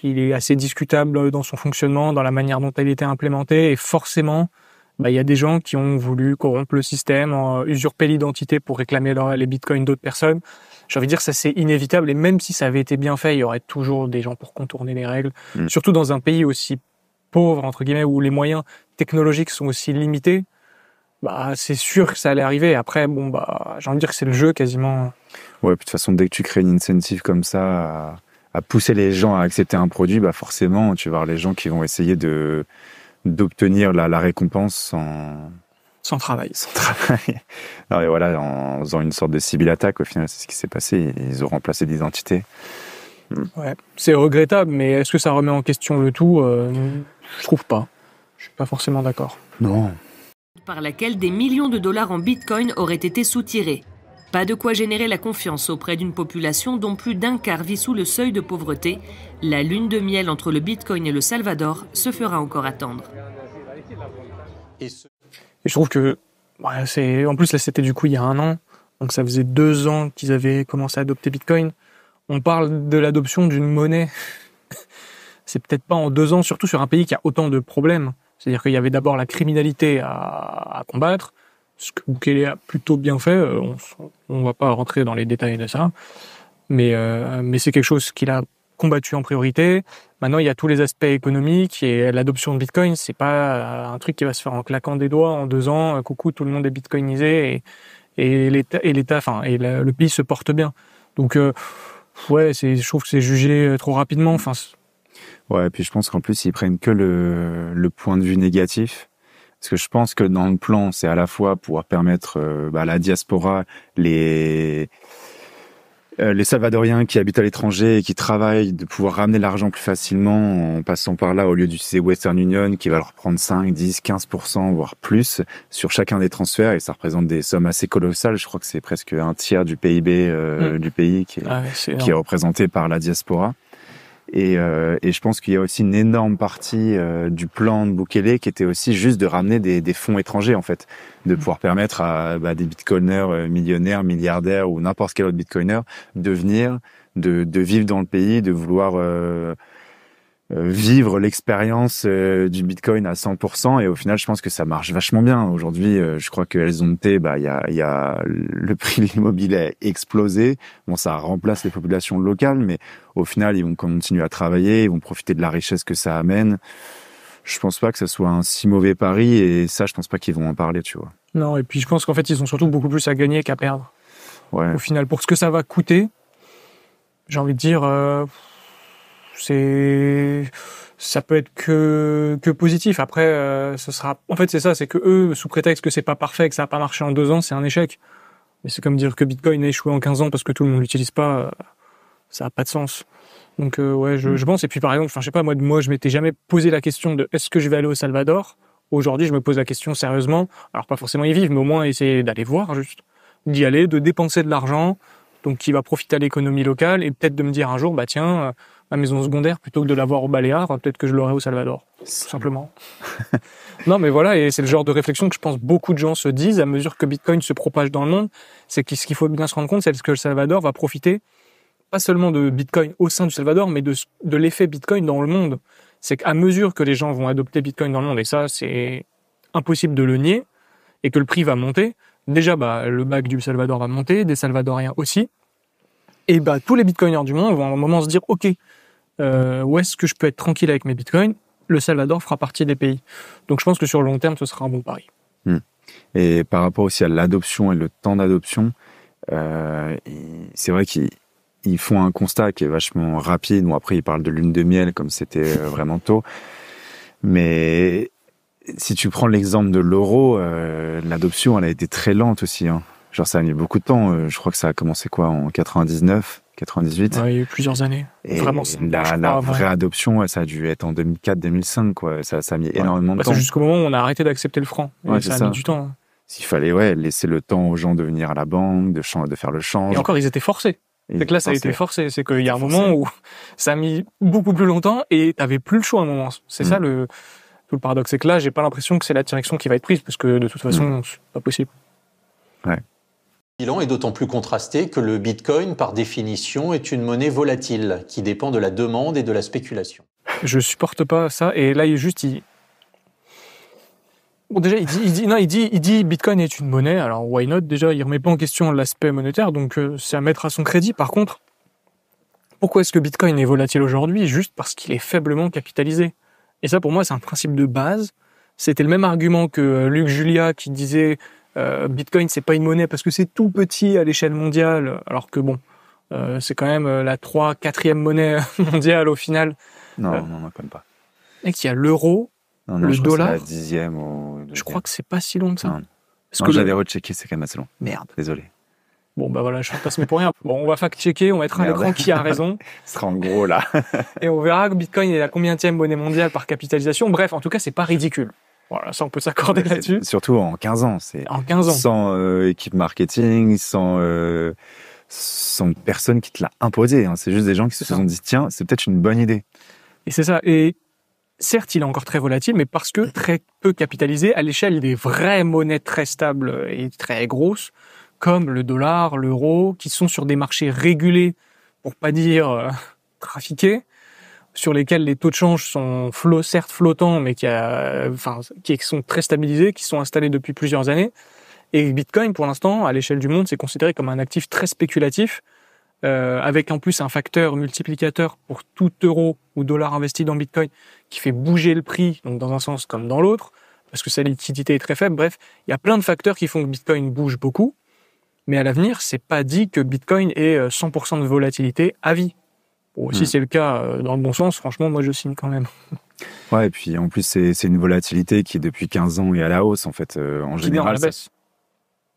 il est assez discutable dans son fonctionnement, dans la manière dont elle était implémentée, et forcément, bah, il y a des gens qui ont voulu corrompre le système, usurper l'identité pour réclamer les bitcoins d'autres personnes. J'ai envie de dire ça c'est inévitable et même si ça avait été bien fait, il y aurait toujours des gens pour contourner les règles. Mm. Surtout dans un pays aussi pauvre entre guillemets où les moyens technologiques sont aussi limités, bah c'est sûr que ça allait arriver. Après bon bah j'ai envie de dire que c'est le jeu quasiment. Ouais, de toute façon dès que tu crées une incentive comme ça à, pousser les gens à accepter un produit, bah forcément tu vas voir les gens qui vont essayer de d'obtenir la, la récompense en sans travail. Sans travail. non, voilà, en faisant une sorte de civil attaque, au final, c'est ce qui s'est passé. Ils ont remplacé l'identité. Hmm. Ouais, c'est regrettable, mais est-ce que ça remet en question le tout euh, Je trouve pas. Je suis pas forcément d'accord. Non. Par laquelle des millions de dollars en bitcoin auraient été soutirés. Pas de quoi générer la confiance auprès d'une population dont plus d'un quart vit sous le seuil de pauvreté. La lune de miel entre le bitcoin et le Salvador se fera encore attendre. et et je trouve que bah, c'est en plus là c'était du coup il y a un an, donc ça faisait deux ans qu'ils avaient commencé à adopter Bitcoin. On parle de l'adoption d'une monnaie. c'est peut-être pas en deux ans, surtout sur un pays qui a autant de problèmes. C'est-à-dire qu'il y avait d'abord la criminalité à, combattre, ce que Bukele a plutôt bien fait. Euh, on, ne va pas rentrer dans les détails de ça, mais euh, c'est quelque chose qu'il a combattu en priorité. Maintenant, il y a tous les aspects économiques et l'adoption de Bitcoin, c'est pas euh, un truc qui va se faire en claquant des doigts en deux ans. Euh, coucou, tout le monde est bitcoinisé et, et l'État, enfin, et le, pays se porte bien. Donc, euh, ouais, c'est, je trouve que c'est jugé trop rapidement. Enfin, ouais, et puis je pense qu'en plus, ils prennent que le, point de vue négatif. Parce que je pense que dans le plan, c'est à la fois pouvoir permettre à bah, la diaspora, les euh, les Salvadoriens qui habitent à l'étranger et qui travaillent, de pouvoir ramener l'argent plus facilement en passant par là au lieu d'utiliser Western Union qui va leur prendre 5, 10, 15%, voire plus sur chacun des transferts et ça représente des sommes assez colossales. Je crois que c'est presque un tiers du PIB euh, mm. du pays qui est ah représenté par la diaspora. Euh, et, je pense qu'il y a aussi une énorme partie euh, du plan de Bukele qui était aussi juste de ramener des, fonds étrangers en fait, de pouvoir permettre à bah, des bitcoiners euh, millionnaires, milliardaires ou n'importe quel autre bitcoiner de venir, de, vivre dans le pays, de vouloir euh, vivre l'expérience euh, du Bitcoin à 100%. Et au final, je pense que ça marche vachement bien. Aujourd'hui, euh, je crois que Elzonte, bah, il y le prix de l'immobilier a explosé. Bon, ça remplace les populations locales, mais au final, ils vont continuer à travailler, ils vont profiter de la richesse que ça amène. Je pense pas que ça soit un si mauvais pari, et ça, je pense pas qu'ils vont en parler, tu vois. Non, et puis je pense qu'en fait, ils ont surtout beaucoup plus à gagner qu'à perdre. Au final, pour ce que ça va coûter, j'ai envie de dire, c'est ça peut être que que positif. Après, euh, ce sera. En fait, c'est ça, c'est que eux, sous prétexte que c'est pas parfait, que ça a pas marché en deux ans, c'est un échec. Mais c'est comme dire que Bitcoin a échoué en 15 ans parce que tout le monde l'utilise pas. Euh, ça a pas de sens. Donc euh, ouais, mm. je, pense. Et puis par exemple, enfin, je sais pas, moi, moi, je m'étais jamais posé la question de est-ce que je vais aller au Salvador. Aujourd'hui, je me pose la question sérieusement. Alors pas forcément y vivre, mais au moins essayer d'aller voir, juste d'y aller, de dépenser de l'argent, donc qui va profiter à l'économie locale et peut-être de me dire un jour, bah tiens la maison secondaire plutôt que de l'avoir au Baléares. Hein, peut-être que je l'aurai au Salvador, simplement. non, mais voilà, et c'est le genre de réflexion que je pense beaucoup de gens se disent à mesure que Bitcoin se propage dans le monde. C'est ce qu'il faut bien se rendre compte, c'est que le Salvador va profiter pas seulement de Bitcoin au sein du Salvador, mais de, l'effet Bitcoin dans le monde. C'est qu'à mesure que les gens vont adopter Bitcoin dans le monde, et ça, c'est impossible de le nier, et que le prix va monter, déjà, bah, le bac du Salvador va monter, des Salvadoriens aussi. Et bah, tous les bitcoiners du monde vont à un moment se dire, OK, euh, où est-ce que je peux être tranquille avec mes bitcoins, le Salvador fera partie des pays. Donc je pense que sur le long terme, ce sera un bon pari. Hmm. Et par rapport aussi à l'adoption et le temps d'adoption, euh, c'est vrai qu'ils font un constat qui est vachement rapide. Bon, après, ils parlent de lune de miel comme c'était euh, vraiment tôt. Mais si tu prends l'exemple de l'euro, l'adoption, elle a été très lente aussi. Hein. Genre, ça a mis beaucoup de temps. Je crois que ça a commencé quoi en 99 98. Ouais, il y a eu plusieurs années. Et Vraiment, la, vraie adoption, ça a dû être en 2004-2005, quoi. Ça, ça a mis énormément de bah, temps. Jusqu'au moment où on a arrêté d'accepter le franc. ça a mis du temps. Hein. S'il fallait, ouais, laisser le temps aux gens de venir à la banque, de, de faire le change. Et encore, ils étaient forcés. C'est que là, ça a été forcé. C'est qu'il y a un moment où ça a mis beaucoup plus longtemps et t'avais plus le choix à un moment. C'est ça mm. le, tout le paradoxe. C'est que là, j'ai pas l'impression que c'est la direction qui va être prise parce que de toute façon, mm. c'est pas possible. Ouais bilan est d'autant plus contrasté que le Bitcoin, par définition, est une monnaie volatile qui dépend de la demande et de la spéculation. Je supporte pas ça. Et là, il est juste, Bon, déjà, il dit, il dit, Bitcoin est une monnaie. Alors, why not? Déjà, il remet pas en question l'aspect monétaire, donc euh, c'est à mettre à son crédit. Par contre, pourquoi est-ce que Bitcoin est volatile aujourd'hui? Juste parce qu'il est faiblement capitalisé. Et ça, pour moi, c'est un principe de base. C'était le même argument que euh, Luc Julia qui disait euh, Bitcoin, c'est pas une monnaie parce que c'est tout petit à l'échelle mondiale, alors que bon, euh, c'est quand même euh, la 3 4e monnaie mondiale au final. Non, on euh, non, non, pas. Et qu'il y a l'euro, le je dollar. ou je crois que c'est pas si long que ça. Non, que j'avais rechecké, c'est quand même assez long. Merde. Désolé. Bon, bah voilà, je passe mais pour rien. Bon, on va fact-checker, on va être un grand qui a raison. Ce sera en gros, là. et on verra que Bitcoin est la combienième monnaie mondiale par capitalisation. Bref, en tout cas, c'est pas ridicule. Voilà, ça, on peut s'accorder là-dessus. Surtout en 15 ans. C'est en 15 ans. Sans euh, équipe marketing, sans, euh, sans personne qui te l'a imposé. Hein. C'est juste des gens qui se sont dit, tiens, c'est peut-être une bonne idée. Et c'est ça. Et certes, il est encore très volatile, mais parce que très peu capitalisé à l'échelle des vraies monnaies très stables et très grosses, comme le dollar, l'euro, qui sont sur des marchés régulés, pour pas dire euh, trafiqués, sur lesquels les taux de change sont certes flottants, mais qui, sont très stabilisés, qui sont installés depuis plusieurs années. Et Bitcoin, pour l'instant, à l'échelle du monde, c'est considéré comme un actif très spéculatif, euh, avec en plus un facteur multiplicateur pour tout euro ou dollar investi dans Bitcoin qui fait bouger le prix, donc dans un sens comme dans l'autre, parce que sa liquidité est très faible. Bref, il y a plein de facteurs qui font que Bitcoin bouge beaucoup. Mais à l'avenir, c'est pas dit que Bitcoin ait 100% euh, de volatilité à vie si hmm. c'est le cas, euh, dans le bon sens, franchement, moi, je signe quand même. Ouais, et puis en plus, c'est une volatilité qui, depuis 15 ans, est à la hausse, en fait, euh, en général. À la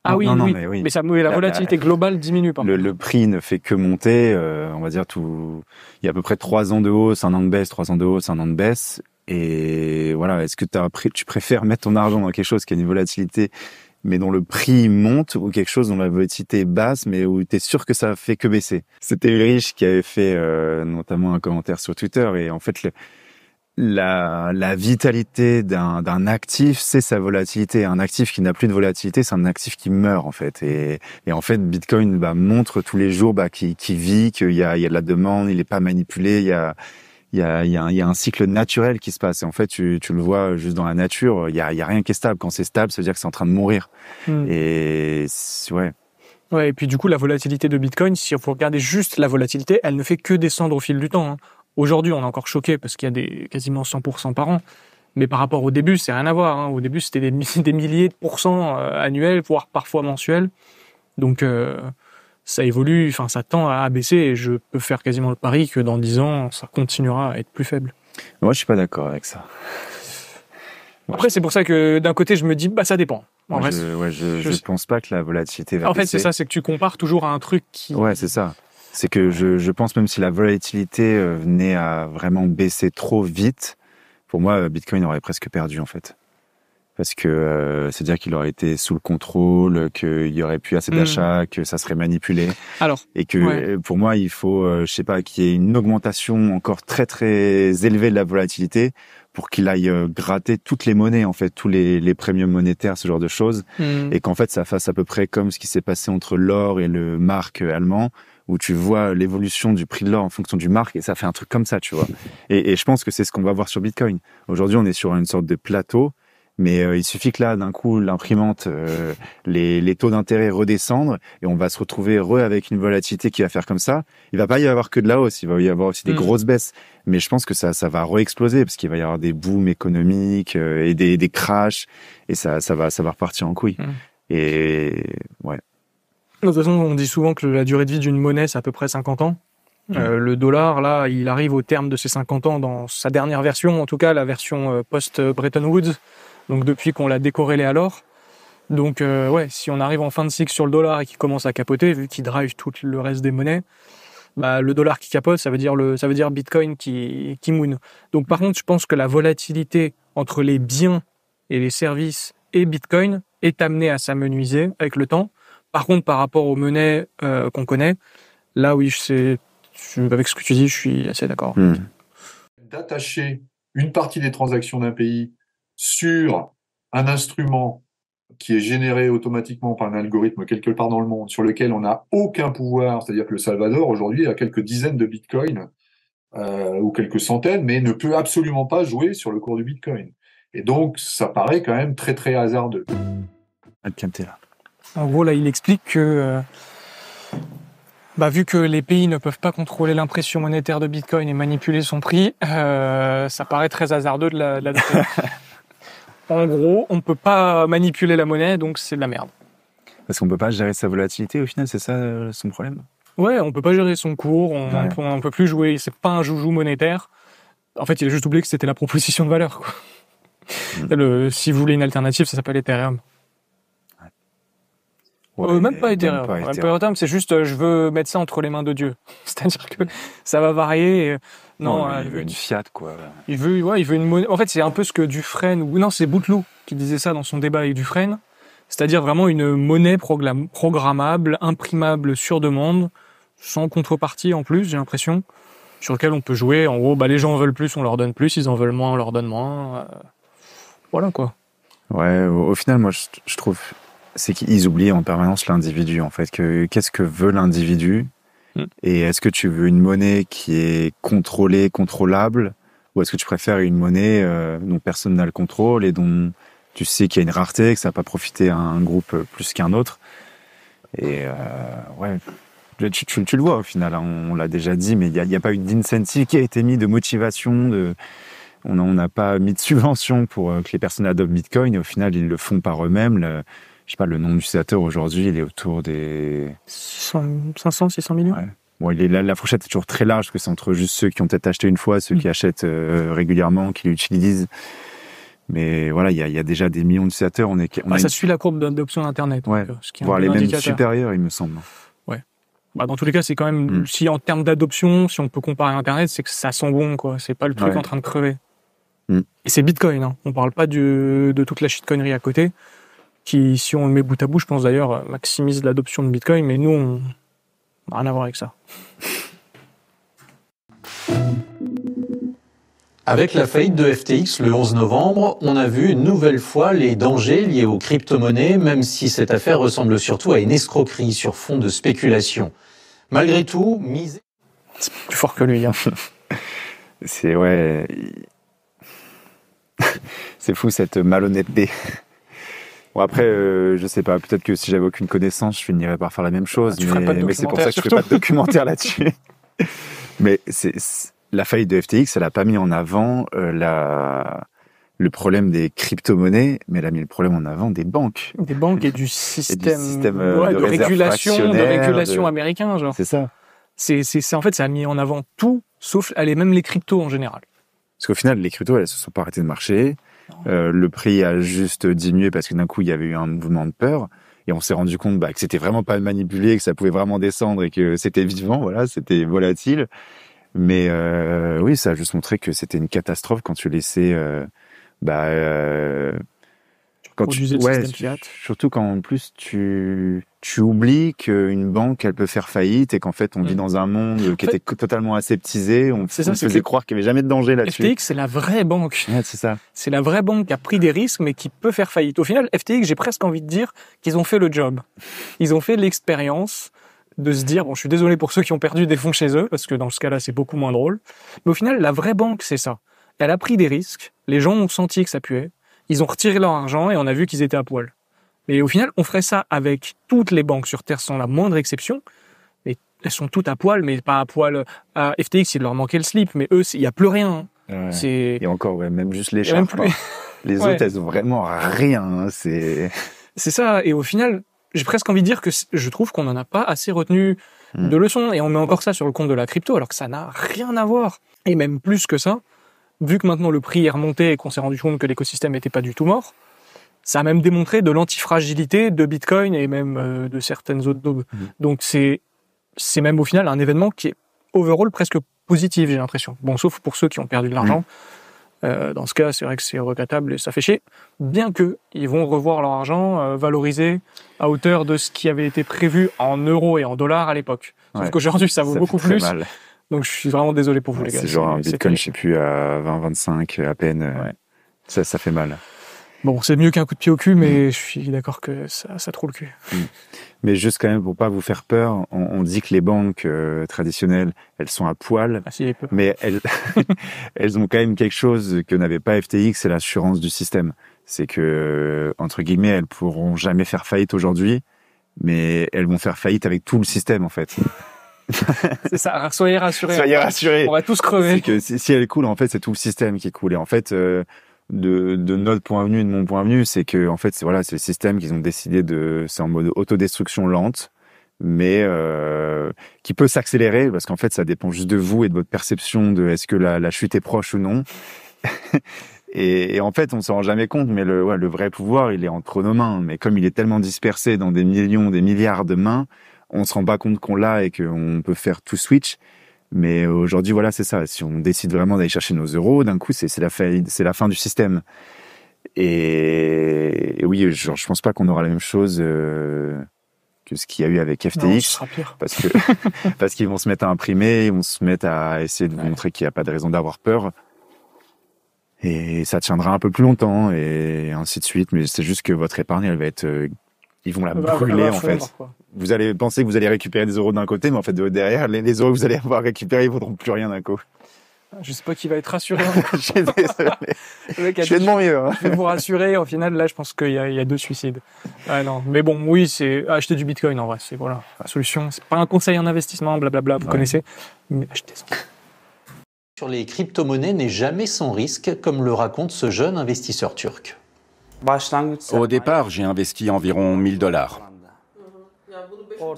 Ah oui, oui. Mais ça, la, volatilité globale diminue. le, le, prix ne fait que monter. Euh, on va dire tout. Il y a à peu près trois ans de hausse, un an de baisse, trois ans de hausse, un an de baisse. Et voilà, est-ce que as, tu préfères mettre ton argent dans quelque chose qui a une volatilité mais dont le prix monte ou quelque chose dont la volatilité est basse, mais où tu es sûr que ça fait que baisser. C'était riche qui avait fait euh, notamment un commentaire sur Twitter et en fait, le, la, la, vitalité d'un actif, c'est sa volatilité. Un actif qui n'a plus de volatilité, c'est un actif qui meurt en fait. Et, et en fait, Bitcoin bah, montre tous les jours bah, qu'il qui vit, qu'il y, y a, de la demande, il n'est pas manipulé, il y a, il y a, y, a un cycle naturel qui se passe. Et en fait, tu, tu le vois juste dans la nature, il n'y a, y a, rien qui est stable. Quand c'est stable, ça veut dire que c'est en train de mourir. Hmm. Et ouais. Ouais, et puis du coup, la volatilité de Bitcoin, si vous regardez juste la volatilité, elle ne fait que descendre au fil du temps. Hein. Aujourd'hui, on est encore choqué parce qu'il y a des quasiment 100% par an. Mais par rapport au début, c'est rien à voir. Hein. Au début, c'était des, des, milliers de pourcents euh, annuels, voire parfois mensuels. Donc, euh, ça évolue, enfin ça tend à baisser et je peux faire quasiment le pari que dans 10 ans, ça continuera à être plus faible. Moi, je suis pas d'accord avec ça. Après, c'est pour ça que d'un côté, je me dis, bah ça dépend. En je, pense pas que la volatilité va En fait, c'est ça, c'est que tu compares toujours à un truc qui. Ouais, c'est ça. C'est que je, je pense même si la volatilité euh, venait à vraiment baisser trop vite, pour moi, euh, Bitcoin aurait presque perdu en fait parce que euh, c'est-à-dire qu'il aurait été sous le contrôle, qu'il y aurait pu assez hmm. d'achats, que ça serait manipulé. Alors. Et que euh, pour moi, il faut, euh, je sais pas, qu'il y ait une augmentation encore très très élevée de la volatilité pour qu'il aille gratter toutes les monnaies, en fait, tous les, les premiums monétaires, ce genre de choses, hmm. et qu'en fait ça fasse à peu près comme ce qui s'est passé entre l'or et le marque allemand où tu vois l'évolution du prix de l'or en fonction du marque et ça fait un truc comme ça, tu vois. et je pense que c'est ce qu'on va voir sur Bitcoin. Aujourd'hui, on est sur une sorte de plateau mais euh, il suffit que là, d'un coup, l'imprimante, euh, les, taux d'intérêt redescendent et on va se retrouver re avec une volatilité qui va faire comme ça. Il va pas y avoir que de la hausse, il va y avoir aussi des mm. grosses baisses. Mais je pense que ça, va re-exploser parce qu'il va y avoir des booms économiques euh, et des, des crashs et ça, va, ça repartir en couille. Mm. Et ouais. De toute façon, on dit souvent que la durée de vie d'une monnaie, c'est à peu près 50 ans. Mm. le dollar, là, il arrive au terme de ses 50 ans dans sa dernière version, en tout cas la version post-Bretton Woods. Donc depuis qu'on l'a décorrélé à l'or. Donc euh, ouais, si on arrive en fin de cycle sur le dollar et qu'il commence à capoter, vu qu'il drive tout le reste des monnaies, bah, le dollar qui capote, ça veut dire le, ça veut dire Bitcoin qui qui moon. Donc par contre, je pense que la volatilité entre les biens et les services et Bitcoin est amenée à s'amenuiser avec le temps. Par contre, par rapport aux monnaies euh, qu'on connaît, là oui, je sais, avec ce que tu dis, je suis assez d'accord. Hmm. D'attacher une partie des transactions d'un pays sur un instrument qui est généré automatiquement par un algorithme quelque part dans le monde, sur lequel on n'a aucun pouvoir, c'est-à-dire que le Salvador aujourd'hui a quelques dizaines de bitcoins euh, ou quelques centaines, mais ne peut absolument pas jouer sur le cours du bitcoin. Et donc, ça paraît quand même très très hasardeux. Ah, en gros, là, il explique que euh, bah, vu que les pays ne peuvent pas contrôler l'impression monétaire de bitcoin et manipuler son prix, euh, ça paraît très hasardeux de la, de la... En gros, on ne peut pas manipuler la monnaie, donc c'est de la merde. Parce qu'on ne peut pas gérer sa volatilité au final, c'est ça euh, son problème Ouais, on ne peut pas gérer son cours, on ne peut plus jouer, c'est pas un joujou monétaire. En fait, il a juste oublié que c'était la proposition de valeur. Hmm. si vous voulez une alternative, ça s'appelle Ethereum. Euh, même pas Ethereum. c'est juste euh, je veux mettre ça entre les mains de Dieu. C'est-à-dire que ça va varier. Non, il, veut une Fiat, quoi. Il veut, il veut une monnaie. En fait, c'est un peu ce que Dufresne, ou non, c'est Bouteloup qui disait ça dans son débat avec Dufresne. C'est-à-dire vraiment une monnaie programmable, imprimable sur demande, sans contrepartie en plus, j'ai l'impression, sur laquelle on peut jouer. En gros, bah, les gens en veulent plus, on leur donne plus, ils en veulent moins, on leur donne moins. Euh, voilà, quoi. Ouais, au, final, moi, je, trouve, c'est qu'ils oublient en permanence l'individu, en fait. qu'est-ce que veut l'individu Mm. Et est-ce que tu veux une monnaie qui est contrôlée, contrôlable, ou est-ce que tu préfères une monnaie euh, dont personne n'a le contrôle et dont tu sais qu'il y a une rareté, que ça va pas profité à un groupe euh, plus qu'un autre Et euh, ouais, tu, le vois au final, hein, on, l'a déjà dit, mais il n'y a, pas eu d'incentive qui a été mis, de motivation, de... on n'a pas mis de subvention pour que les personnes adoptent Bitcoin, et au final ils le font par eux-mêmes je sais pas, le nombre d'utilisateurs aujourd'hui, il est autour des. 500, 600 millions ouais. Bon, il est, la, la fourchette est toujours très large, parce que c'est entre juste ceux qui ont peut-être acheté une fois, ceux mm. qui achètent euh, régulièrement, qui l'utilisent. Mais voilà, il y, a déjà des millions d'utilisateurs. On est, ah, ça suit la courbe d'adoption d'Internet. Ouais. Euh, Voire les mêmes supérieurs, il me semble. Ouais. Bah, dans tous les cas, c'est quand même, mm. si en termes d'adoption, si on peut comparer Internet, c'est que ça sent bon, quoi. C'est pas le truc en train de crever. Mm. Et c'est Bitcoin, hein. On parle pas de toute la shitconnerie à côté qui, si on le met bout à bout, je pense d'ailleurs, maximise l'adoption de Bitcoin, mais nous, on n'a rien à voir avec ça. Avec la faillite de FTX le 11 novembre, on a vu une nouvelle fois les dangers liés aux crypto-monnaies, même si cette affaire ressemble surtout à une escroquerie sur fond de spéculation. Malgré tout, mise... C'est plus fort que lui. Hein. C'est ouais. C'est fou cette malhonnêteté. Bon après, euh, je sais pas. Peut-être que si j'avais aucune connaissance, je finirais par faire la même chose. Ah, mais, c'est pour ça que je fais pas de documentaire là-dessus. mais c'est la faillite de FTX, elle n'a pas mis en avant euh, la le problème des crypto-monnaies, mais elle a mis le problème en avant des banques. Des banques et du système, euh, de, régulation, américain, C'est ça. C'est, en fait, ça a mis en avant tout, sauf, même les cryptos en général. Parce qu'au final, les cryptos, elles se sont pas arrêtées de marcher. Euh, le prix a juste diminué parce que d'un coup, il y avait eu un mouvement de peur. Et on s'est rendu compte bah, que c'était vraiment pas manipulé, que ça pouvait vraiment descendre et que c'était vivant, voilà, c'était volatile. Mais euh, oui, ça a juste montré que c'était une catastrophe quand tu laissais... Euh, bah, euh, quand tu, ouais, surtout quand en plus tu tu oublies qu'une banque, elle peut faire faillite et qu'en fait, on vit mm. dans un monde qui était totalement aseptisé. On, ça, faisait croire qu'il n'y avait jamais de danger là-dessus. FTX, c'est la vraie banque. Ouais, c'est ça. C'est la vraie banque qui a pris des risques, mais qui peut faire faillite. Au final, FTX, j'ai presque envie de dire qu'ils ont fait le job. Ils ont fait l'expérience de se dire, bon, je suis désolé pour ceux qui ont perdu des fonds chez eux, parce que dans ce cas-là, c'est beaucoup moins drôle. Mais au final, la vraie banque, c'est ça. Elle a pris des risques. Les gens ont senti que ça puait. Ils ont retiré leur argent et on a vu qu'ils étaient à poil. Mais au final, on ferait ça avec toutes les banques sur Terre sans la moindre exception. Et elles sont toutes à poil, mais pas à poil à euh, FTX, il leur manquait le slip, mais eux, il n'y a plus rien. Hein. Et encore, même juste les Plus... Hein. les autres, elles ont vraiment rien. Hein, c'est. C'est ça. Et au final, j'ai presque envie de dire que je trouve qu'on n'en a pas assez retenu hmm. de leçons. Et on met encore ça sur le compte de la crypto, alors que ça n'a rien à voir. Et même plus que ça, vu que maintenant le prix est remonté et qu'on s'est rendu compte que l'écosystème n'était pas du tout mort, ça a même démontré de l'antifragilité de Bitcoin et même euh, de certaines autres daubes. Mmh. Donc c'est c'est même au final un événement qui est overall presque positif, j'ai l'impression. Bon, sauf pour ceux qui ont perdu de l'argent. Mmh. Euh, dans ce cas, c'est vrai que c'est regrettable et ça fait chier. Bien que ils vont revoir leur argent euh, valorisé à hauteur de ce qui avait été prévu en euros et en dollars à l'époque. Sauf qu'aujourd'hui, ça vaut beaucoup plus. Donc je suis vraiment désolé pour vous les gars. C'est genre un bitcoin, je sais plus, à 20, 25 à peine. Ça, ça fait mal. Bon, c'est mieux qu'un coup de pied au cul, mais mm. je suis d'accord que ça, ça trouve le cul. Mm. Mais juste quand même pour pas vous faire peur, on, dit que les banques euh, traditionnelles, elles sont à poil, ah, si, mais elles, elles ont quand même quelque chose que n'avait pas FTX, c'est l'assurance du système. C'est que euh, entre guillemets, elles pourront jamais faire faillite aujourd'hui, mais elles vont faire faillite avec tout le système en fait. c'est ça, soyez rassurés. Soyez hein. rassurés. On va tous crever. Que si, si, elle coule, en fait, c'est tout le système qui coule. Et en fait, euh, de, notre point de vue de mon point de vue, c'est que en fait, c'est voilà, c'est le système qu'ils ont décidé de, c'est en mode autodestruction lente, mais euh, qui peut s'accélérer parce qu'en fait, ça dépend juste de vous et de votre perception de est-ce que la, chute est proche ou non. et, en fait, on s'en rend jamais compte, mais le, le vrai pouvoir, il est entre nos mains. Mais comme il est tellement dispersé dans des millions, des milliards de mains, on se rend pas compte qu'on l'a et qu'on peut faire tout switch. Mais euh, aujourd'hui, voilà, c'est ça. Si on décide vraiment d'aller chercher nos euros, d'un coup, c'est la, la fin du système. Et, oui, je je pense pas qu'on aura la même chose euh, que ce qu'il y a eu avec FTX. Parce que parce qu'ils vont se mettre à imprimer, ils vont se mettre à essayer de montrer qu'il n'y a pas de raison d'avoir peur. Et ça tiendra un peu plus longtemps et ainsi de suite. Mais c'est juste que votre épargne, elle va être, euh, ils vont la brûler en fait vous allez penser que vous allez récupérer des euros d'un côté, mais en fait, derrière, les, euros que vous allez avoir récupérés, ne vaudront plus rien d'un coup. Je sais pas qui va être rassuré. Hein. je vais de hein. Je vais vous rassurer. Au final, là, je pense qu'il y, a deux suicides. Ah, non. Mais bon, oui, c'est acheter du bitcoin en vrai. C'est voilà, la solution. C'est pas un conseil en investissement, blablabla, vous connaissez. Mais achetez-en. Sur les crypto-monnaies n'est jamais sans risque, comme le raconte ce jeune investisseur turc. Bah, au départ, j'ai investi environ 1000 dollars.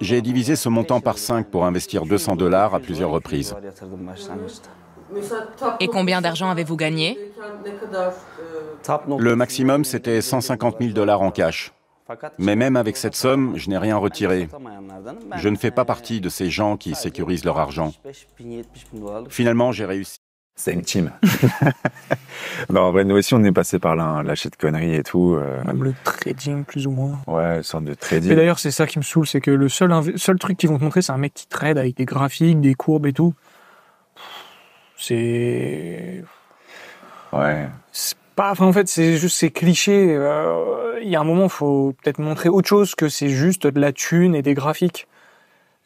J'ai divisé ce montant par 5 pour investir 200 dollars à plusieurs reprises. Et combien d'argent avez-vous gagné Le maximum, c'était 150 000 dollars en cash. Mais même avec cette somme, je n'ai rien retiré. Je ne fais pas partie de ces gens qui sécurisent leur argent. Finalement, j'ai réussi. C'est team. en vrai, nous aussi, on est passé par là, de hein, conneries et tout. Euh. Même le trading, plus ou moins. Ouais, sorte de trading. Et d'ailleurs, c'est ça qui me saoule, c'est que le seul, seul truc qu'ils vont te montrer, c'est un mec qui trade avec des graphiques, des courbes et tout. C'est. Ouais. pas. en fait, c'est juste, ces clichés. Euh, il y a un moment, faut peut-être montrer autre chose que c'est juste de la thune et des graphiques.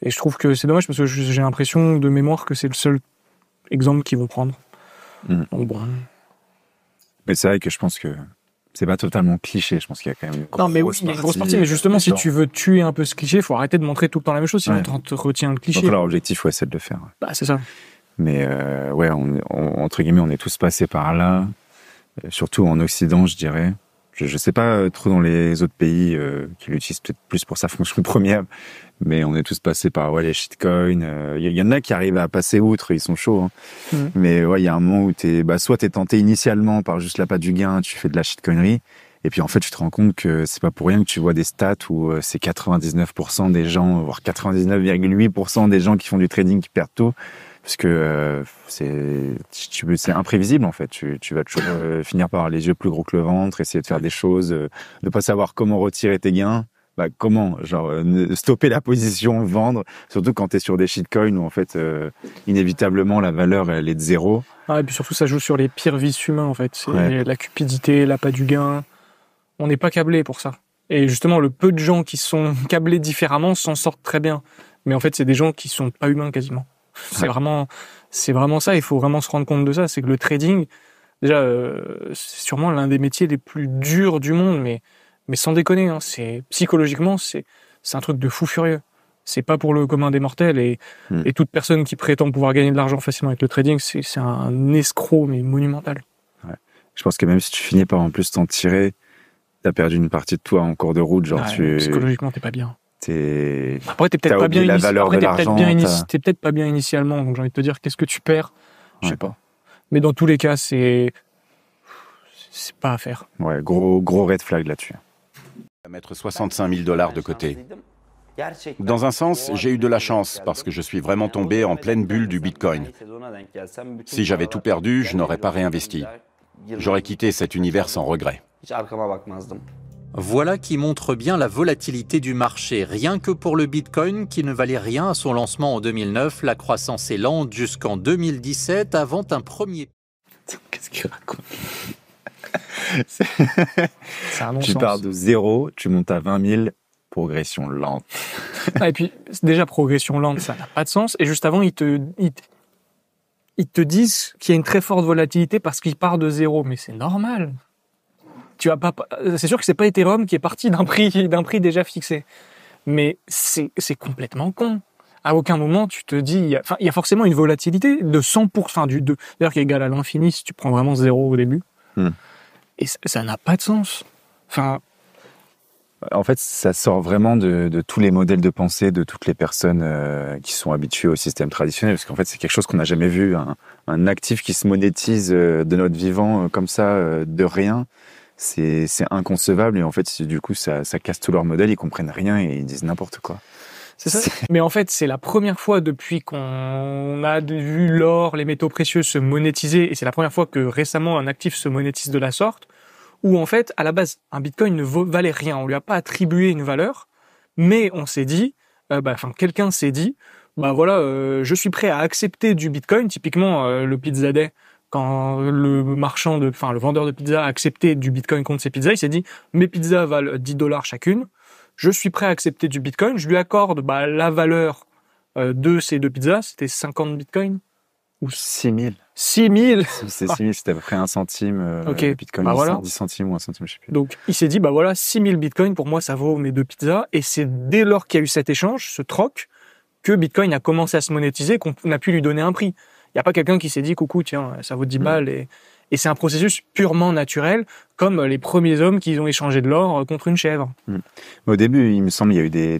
Et je trouve que c'est dommage parce que j'ai l'impression de mémoire que c'est le seul exemple qu'ils vont prendre. Mm. Mais c'est vrai que je pense que c'est pas totalement cliché. Je pense qu'il y a quand même une grosse mais oui, partie, Mais justement, si tu veux tuer un peu ce cliché, il faut arrêter de montrer tout le temps la même chose. Sinon, on tu retiens le cliché. Donc, leur objectif, c'est de le faire. Bah, c'est ça. Mais euh, ouais, entre guillemets, on est tous passés par là, euh, surtout en Occident, je dirais. Je ne sais pas euh, trop dans les autres pays euh, qui l'utilisent peut-être plus pour sa fonction première, mais on est tous passés par ouais, les shitcoins. Il euh, y, en a qui arrivent à passer outre, ils sont chauds. Hein. Mm. Mais ouais, il y a un moment où es, bah, soit tu es tenté initialement par juste la patte du gain, tu fais de la shitcoinerie, et puis en fait, tu te rends compte que c'est pas pour rien que tu vois des stats où c'est 99% des gens, voire 99,8% des gens qui font du trading qui perdent tout parce que euh, c'est imprévisible en fait. Tu, vas toujours euh, finir par les yeux plus gros que le ventre, essayer de faire des choses, ne euh, pas savoir comment retirer tes gains. Bah, comment genre stopper la position, vendre, surtout quand tu es sur des shitcoins où en fait inévitablement la valeur elle est de zéro. Ah, et puis surtout ça joue sur les pires vices humains en fait, c'est la cupidité, l'appât du gain. On n'est pas câblé pour ça. Et justement le peu de gens qui sont câblés différemment s'en sortent très bien. Mais en fait c'est des gens qui sont pas humains quasiment. C'est vraiment, c'est vraiment ça. Il faut vraiment se rendre compte de ça. C'est que le trading, déjà, euh, c'est sûrement l'un des métiers les plus durs du monde, mais, mais sans déconner, hein, c'est psychologiquement, c'est, c'est un truc de fou furieux. C'est pas pour le commun des mortels et, hmm. toute personne qui prétend pouvoir gagner de l'argent facilement avec le trading, c'est, un escroc mais monumental. Je pense que même si tu finis par en plus t'en tirer, t'as perdu une partie de toi en cours de route, genre tu psychologiquement t'es pas bien. Après, t'es peut-être pas bien, peut-être pas bien initialement, donc j'ai envie de te dire, qu'est-ce que tu perds Je sais pas. Mais dans tous les cas, c'est c'est pas à faire. Ouais, gros gros red flag là-dessus. Mettre 65 000 dollars de côté. Dans un sens, j'ai eu de la chance parce que je suis vraiment tombé en pleine bulle du Bitcoin. Si j'avais tout perdu, je n'aurais pas réinvesti. J'aurais quitté cet univers sans regret. Voilà qui montre bien la volatilité du marché. Rien que pour le Bitcoin qui ne valait rien à son lancement en 2009, la croissance est lente jusqu'en 2017 avant un premier. Qu'est-ce qu'il raconte un Tu pars de zéro, tu montes à 20 000, progression lente. et puis déjà progression lente, ça n'a pas de sens. Et juste avant, te, ils te disent qu'il y a une très forte volatilité parce qu'il part de zéro. Mais c'est normal tu pas, euh, c'est sûr que c'est pas Ethereum qui est parti d'un prix, d'un prix déjà fixé. Mais c'est, c'est complètement con. À aucun moment tu te dis, enfin, il y a forcément une volatilité de 100%, du, à d'ailleurs qui est égale à l'infini si tu prends vraiment zéro au début. Hmm. Et ça n'a pas de sens. Enfin. En fait, ça sort vraiment de, tous les modèles de pensée de toutes les personnes euh, qui sont habituées au système traditionnel, parce qu'en fait, c'est quelque chose qu'on n'a jamais vu. Un, actif qui se monétise euh, de notre vivant comme ça, de rien c'est inconcevable et en fait du coup ça, casse tout leur modèle, ils comprennent rien et ils disent n'importe quoi. Mais en fait, c'est la première fois depuis qu'on a vu l'or, les métaux précieux se monétiser, et c'est la première fois que récemment un actif se monétise de la sorte, où en fait, à la base, un bitcoin ne valait rien, on lui a pas attribué une valeur, mais on s'est dit, euh, bah, enfin, quelqu'un s'est dit, bah voilà, euh, je suis prêt à accepter du bitcoin, typiquement euh, le le day quand le marchand de, enfin le vendeur de pizza a accepté du Bitcoin contre ses pizzas, il s'est dit mes pizzas valent 10 dollars chacune, je suis prêt à accepter du Bitcoin, je lui accorde bah, la valeur euh, de ces deux pizzas, c'était 50 Bitcoin ou 6000. 6000 C'est 000 c'était à peu près un centime, de euh, Bitcoin, 10, bah, centimes ou un centime, je sais plus. Donc il s'est dit bah voilà 6000 Bitcoin pour moi ça vaut mes deux pizzas et c'est dès lors qu'il y a eu cet échange, ce troc, que Bitcoin a commencé à se monétiser, qu'on a pu lui donner un prix. Il n'y a pas quelqu'un qui s'est dit coucou, tiens, ça vaut 10 mm. balles. Et, c'est un processus purement naturel, comme les premiers hommes qui ont échangé de l'or euh, contre une chèvre. Mm. Au début, il me semble, il y a eu des,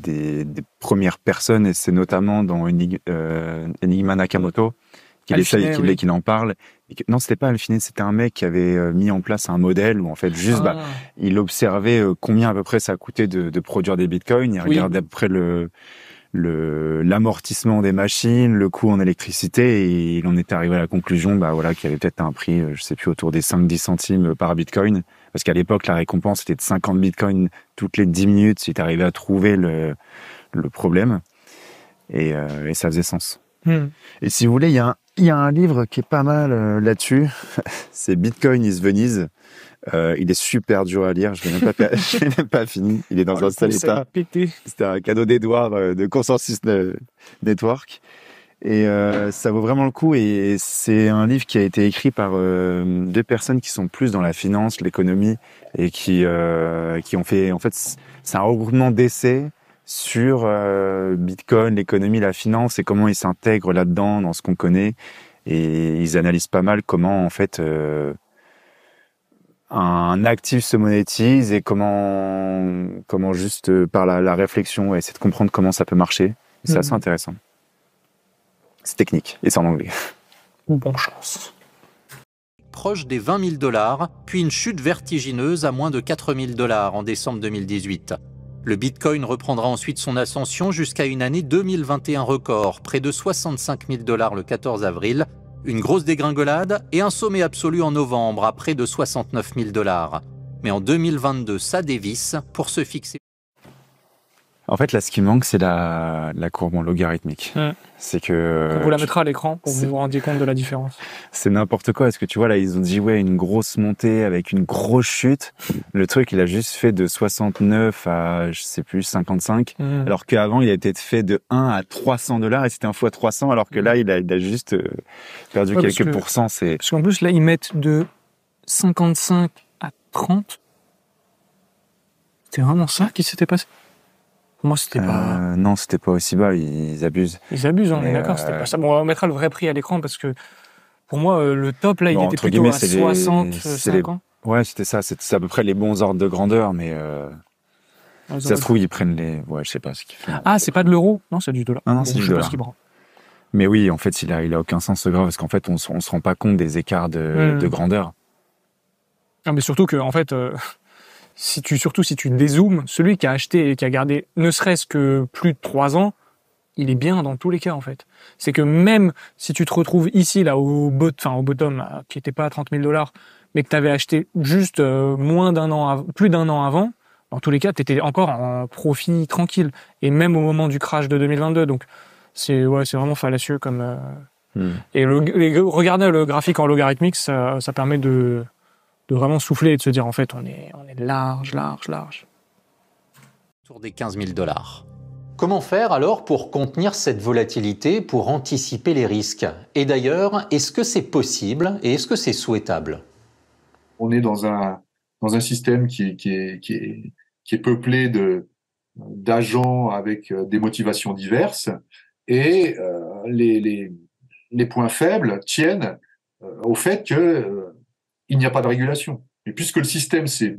premières personnes, et c'est notamment dans Enig euh, Enigma Nakamoto qui essaye, qui qu en parle. Et que, non, c'était pas Alphine, c'était un mec qui avait euh, mis en place un modèle où en fait juste, bah, ah. il observait euh, combien à peu près ça coûtait de, de produire des bitcoins, il regardait à le, le l'amortissement des machines, le coût en électricité, et il en est arrivé à la conclusion, bah voilà, qu'il y avait peut-être un prix, euh, je sais plus, autour des 5-10 centimes par bitcoin, parce qu'à l'époque la récompense était de 50 bitcoins toutes les 10 minutes, si est arrivé à trouver le, le problème, et, euh, et ça faisait sens. Hmm. Et si vous voulez, il y a un, il y a un livre qui est pas mal euh, là-dessus, c'est Bitcoin is Venise euh, il est super dur à lire. Je l'ai même, même, pas fini. Il est dans oh, un sale état. C'était un cadeau d'Edouard euh, de Consensus Network. Et euh, ça vaut vraiment le coup. Et c'est un livre qui a été écrit par euh, deux personnes qui sont plus dans la finance, l'économie, et qui euh, qui ont fait. En fait, c'est un regroupement d'essais sur euh, Bitcoin, l'économie, la finance et comment ils s'intègrent là-dedans dans ce qu'on connaît. Et ils analysent pas mal comment en fait un actif se monétise et comment comment juste euh, par la, réflexion et essayer de comprendre comment ça peut marcher. C'est assez mhm. intéressant. C'est technique et c'est en anglais. Bonne chance. Proche des 20 000 dollars, puis une chute vertigineuse à moins de 4 000 dollars en décembre 2018. Le Bitcoin reprendra ensuite son ascension jusqu'à une année 2021 record, près de 65 000 dollars le 14 avril, une grosse dégringolade et un sommet absolu en novembre à près de 69 000 dollars. Mais en 2022, ça dévisse pour se fixer. En fait, là, ce qui manque, c'est la, courbe en logarithmique. C'est que. On vous la mettra à l'écran pour vous vous compte de la différence. C'est n'importe quoi. Est-ce que tu vois, là, ils ont dit, ouais, une grosse montée avec une grosse chute. Le truc, il a juste fait de 69 à, je sais plus, 55. Mmh. Alors qu'avant, il a été fait de 1 à 300 dollars et c'était un fois 300. Alors que mmh. là, il a, juste euh, perdu quelques pourcents. Parce qu'en plus, là, ils mettent de 55 à 30. C'est vraiment ça qui s'était passé moi, c'était pas. Euh, non, c'était pas aussi bas. Ils abusent. Ils abusent, hein, on est d'accord. C'était pas euh, ça. Bon, on mettra le vrai prix à l'écran parce que pour moi, euh, le top là, il était plutôt à 60, 50. Ouais, c'était ça. c'est à peu près les bons ordres de grandeur, mais. Ah, ça se trouve, ils prennent les. Ouais, je sais pas ce qu'ils font. Ah, c'est pas de l'euro Non, c'est du dollar. Ah non, c'est du dollar. Mais oui, en fait, il a, il a aucun sens ce grave parce qu'en fait, on, se rend pas compte des écarts de, hmm. grandeur. Ah, mais surtout que, en fait, si tu, surtout si tu dézoomes, celui qui a acheté et qui a gardé ne serait-ce que plus de trois ans, il est bien dans tous les cas en fait. C'est que même si tu te retrouves ici là au bot, au bottom qui n'était pas à 30 000 dollars, mais que tu avais acheté juste euh, moins d'un an, plus d'un an avant, dans tous les cas, tu étais encore en profit tranquille. Et même au moment du crash de 2022, donc c'est ouais, c'est vraiment fallacieux comme. Euh, hmm. Et regardez regarder le graphique en logarithmique, ça permet de de vraiment souffler et de se dire en fait on est, on est large, large, large. Autour des 15 000 dollars. Comment faire alors pour contenir cette volatilité, pour anticiper les risques Et d'ailleurs, est-ce que c'est possible et est-ce que c'est souhaitable On est dans un, dans un système qui est, qui est, qui est, qui est peuplé de, d'agents avec euh, des motivations diverses et euh, les, les, points faibles tiennent euh, au fait que il n'y a pas de régulation. Et puisque le système s'est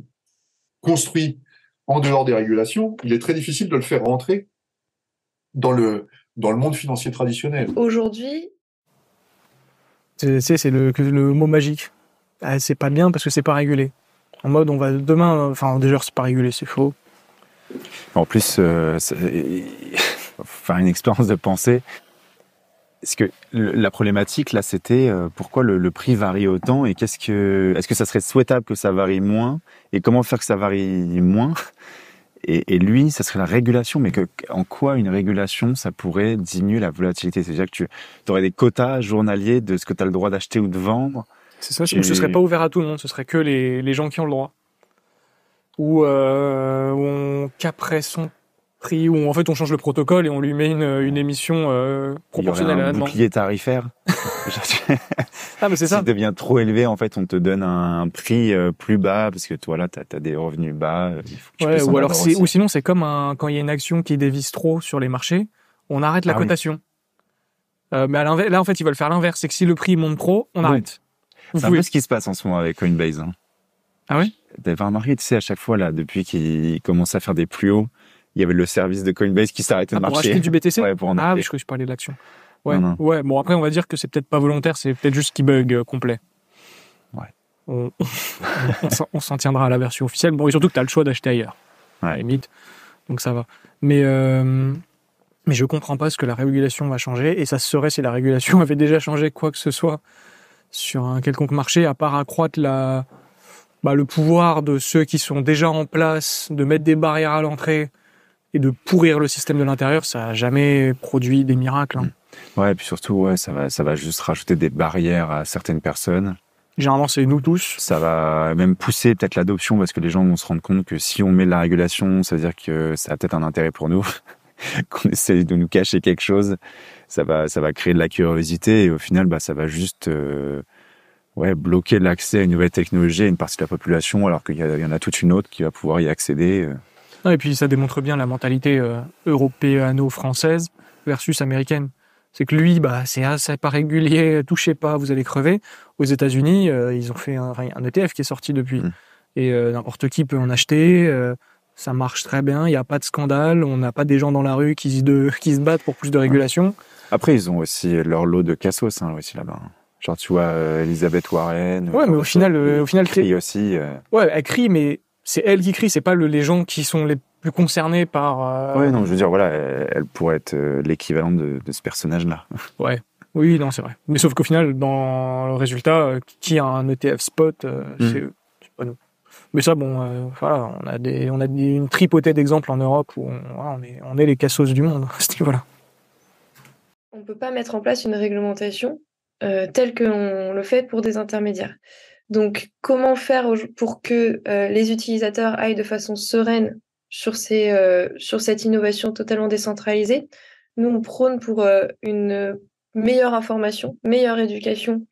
construit en dehors des régulations, il est très difficile de le faire rentrer dans le, dans le monde financier traditionnel. Aujourd'hui, c'est le, mot magique. Ah, c'est pas bien parce que c'est pas régulé. En mode, on va demain, enfin, déjà, c'est pas régulé, c'est faux. En plus, faut euh, faire une expérience de pensée, ce que la problématique là, c'était euh, pourquoi le, prix varie autant et qu'est-ce que est-ce que ça serait souhaitable que ça varie moins et comment faire que ça varie moins et, et, lui, ça serait la régulation, mais que, en quoi une régulation, ça pourrait diminuer la volatilité C'est-à-dire que tu aurais des quotas journaliers de ce que tu as le droit d'acheter ou de vendre. C'est ça, ce serait pas ouvert à tout le monde, ce serait que les, les gens qui ont le droit. Ou qu'après euh, on son prix où en fait on change le protocole et on lui met une, émission proportionnelle euh, Il y un à Bouclier tarifaire. ah mais c'est ça. Si devient trop élevé en fait on te donne un prix euh, plus bas parce que toi là t'as as des revenus bas. Euh, ou alors ou sinon c'est comme quand il y a une action qui dévisse trop sur les marchés on arrête la ah cotation. mais là en fait ils veulent faire l'inverse c'est que si le prix monte trop on arrête. C'est un ce qui se passe en ce moment avec Coinbase. Hein. Ah oui. remarqué, tu sais, à chaque fois, là, depuis qu'ils commencent à faire des plus hauts, il y avait le service de Coinbase qui s'arrêtait de ah, marcher. Pour acheter du BTC ouais, pour en Ah je crois que je parlais de l'action. Ouais. ouais, bon après on va dire que c'est peut-être pas volontaire, c'est peut-être juste qui bug euh, complet. Ouais. On, s'en tiendra à la version officielle. Bon, et surtout que tu as le choix d'acheter ailleurs, ouais. limite. Donc ça va. Mais, euh, mais je comprends pas ce que la régulation va changer, et ça serait si la régulation avait déjà changé quoi que ce soit sur un quelconque marché, à part accroître la, bah, le pouvoir de ceux qui sont déjà en place, de mettre des barrières à l'entrée, et de pourrir le système de l'intérieur, ça n'a jamais produit des miracles. Hein. Mmh. Ouais, et puis surtout, ouais, ça va, ça va juste rajouter des barrières à certaines personnes. Généralement, c'est nous tous. Ça va même pousser peut-être l'adoption parce que les gens vont se rendre compte que si on met de la régulation, ça veut dire que ça a peut-être un intérêt pour nous, qu'on essaie de nous cacher quelque chose. Ça va, ça va créer de la curiosité et au final, bah, ça va juste euh, ouais, bloquer l'accès à une nouvelle technologie à une partie de la population alors qu'il y, en a toute une autre qui va pouvoir y accéder. Euh et puis ça démontre bien la mentalité européenne, européano-française versus américaine. C'est que lui, bah, c'est assez pas régulier, touchez pas, vous allez crever. Aux États-Unis, euh, ils ont fait un, ETF e qui est sorti depuis. Hmm. Et euh, n'importe qui peut en acheter. Euh, ça marche très bien, il n'y a pas de scandale, on n'a pas des gens dans la rue qui, de, qui se battent pour plus de régulation. Après, ils ont aussi leur lot de cassos hein, aussi là-bas. Genre, tu vois, Elisabeth Warren. Ouais, mais au final, au final, crie aussi. Ouais, elle crie, mais c'est elle qui crie, c'est pas le, les gens qui sont les plus concernés par. Euh, oui, non, je veux dire, voilà, elle, pourrait être euh, l'équivalent de, ce personnage-là. Ouais. Oui, non, c'est vrai. Mais sauf qu'au final, dans le résultat, euh, qui a un ETF spot, mm. c'est c'est pas nous. Mais ça, bon, voilà, on a des, on a une tripotée d'exemples en Europe où on, est, les cassos du monde On ne peut pas mettre en place une réglementation telle que l'on le fait pour des intermédiaires. Donc, comment faire pour que euh, les utilisateurs aillent de façon sereine sur, ces, euh, sur cette innovation totalement décentralisée Nous, on prône pour euh, une meilleure information, meilleure éducation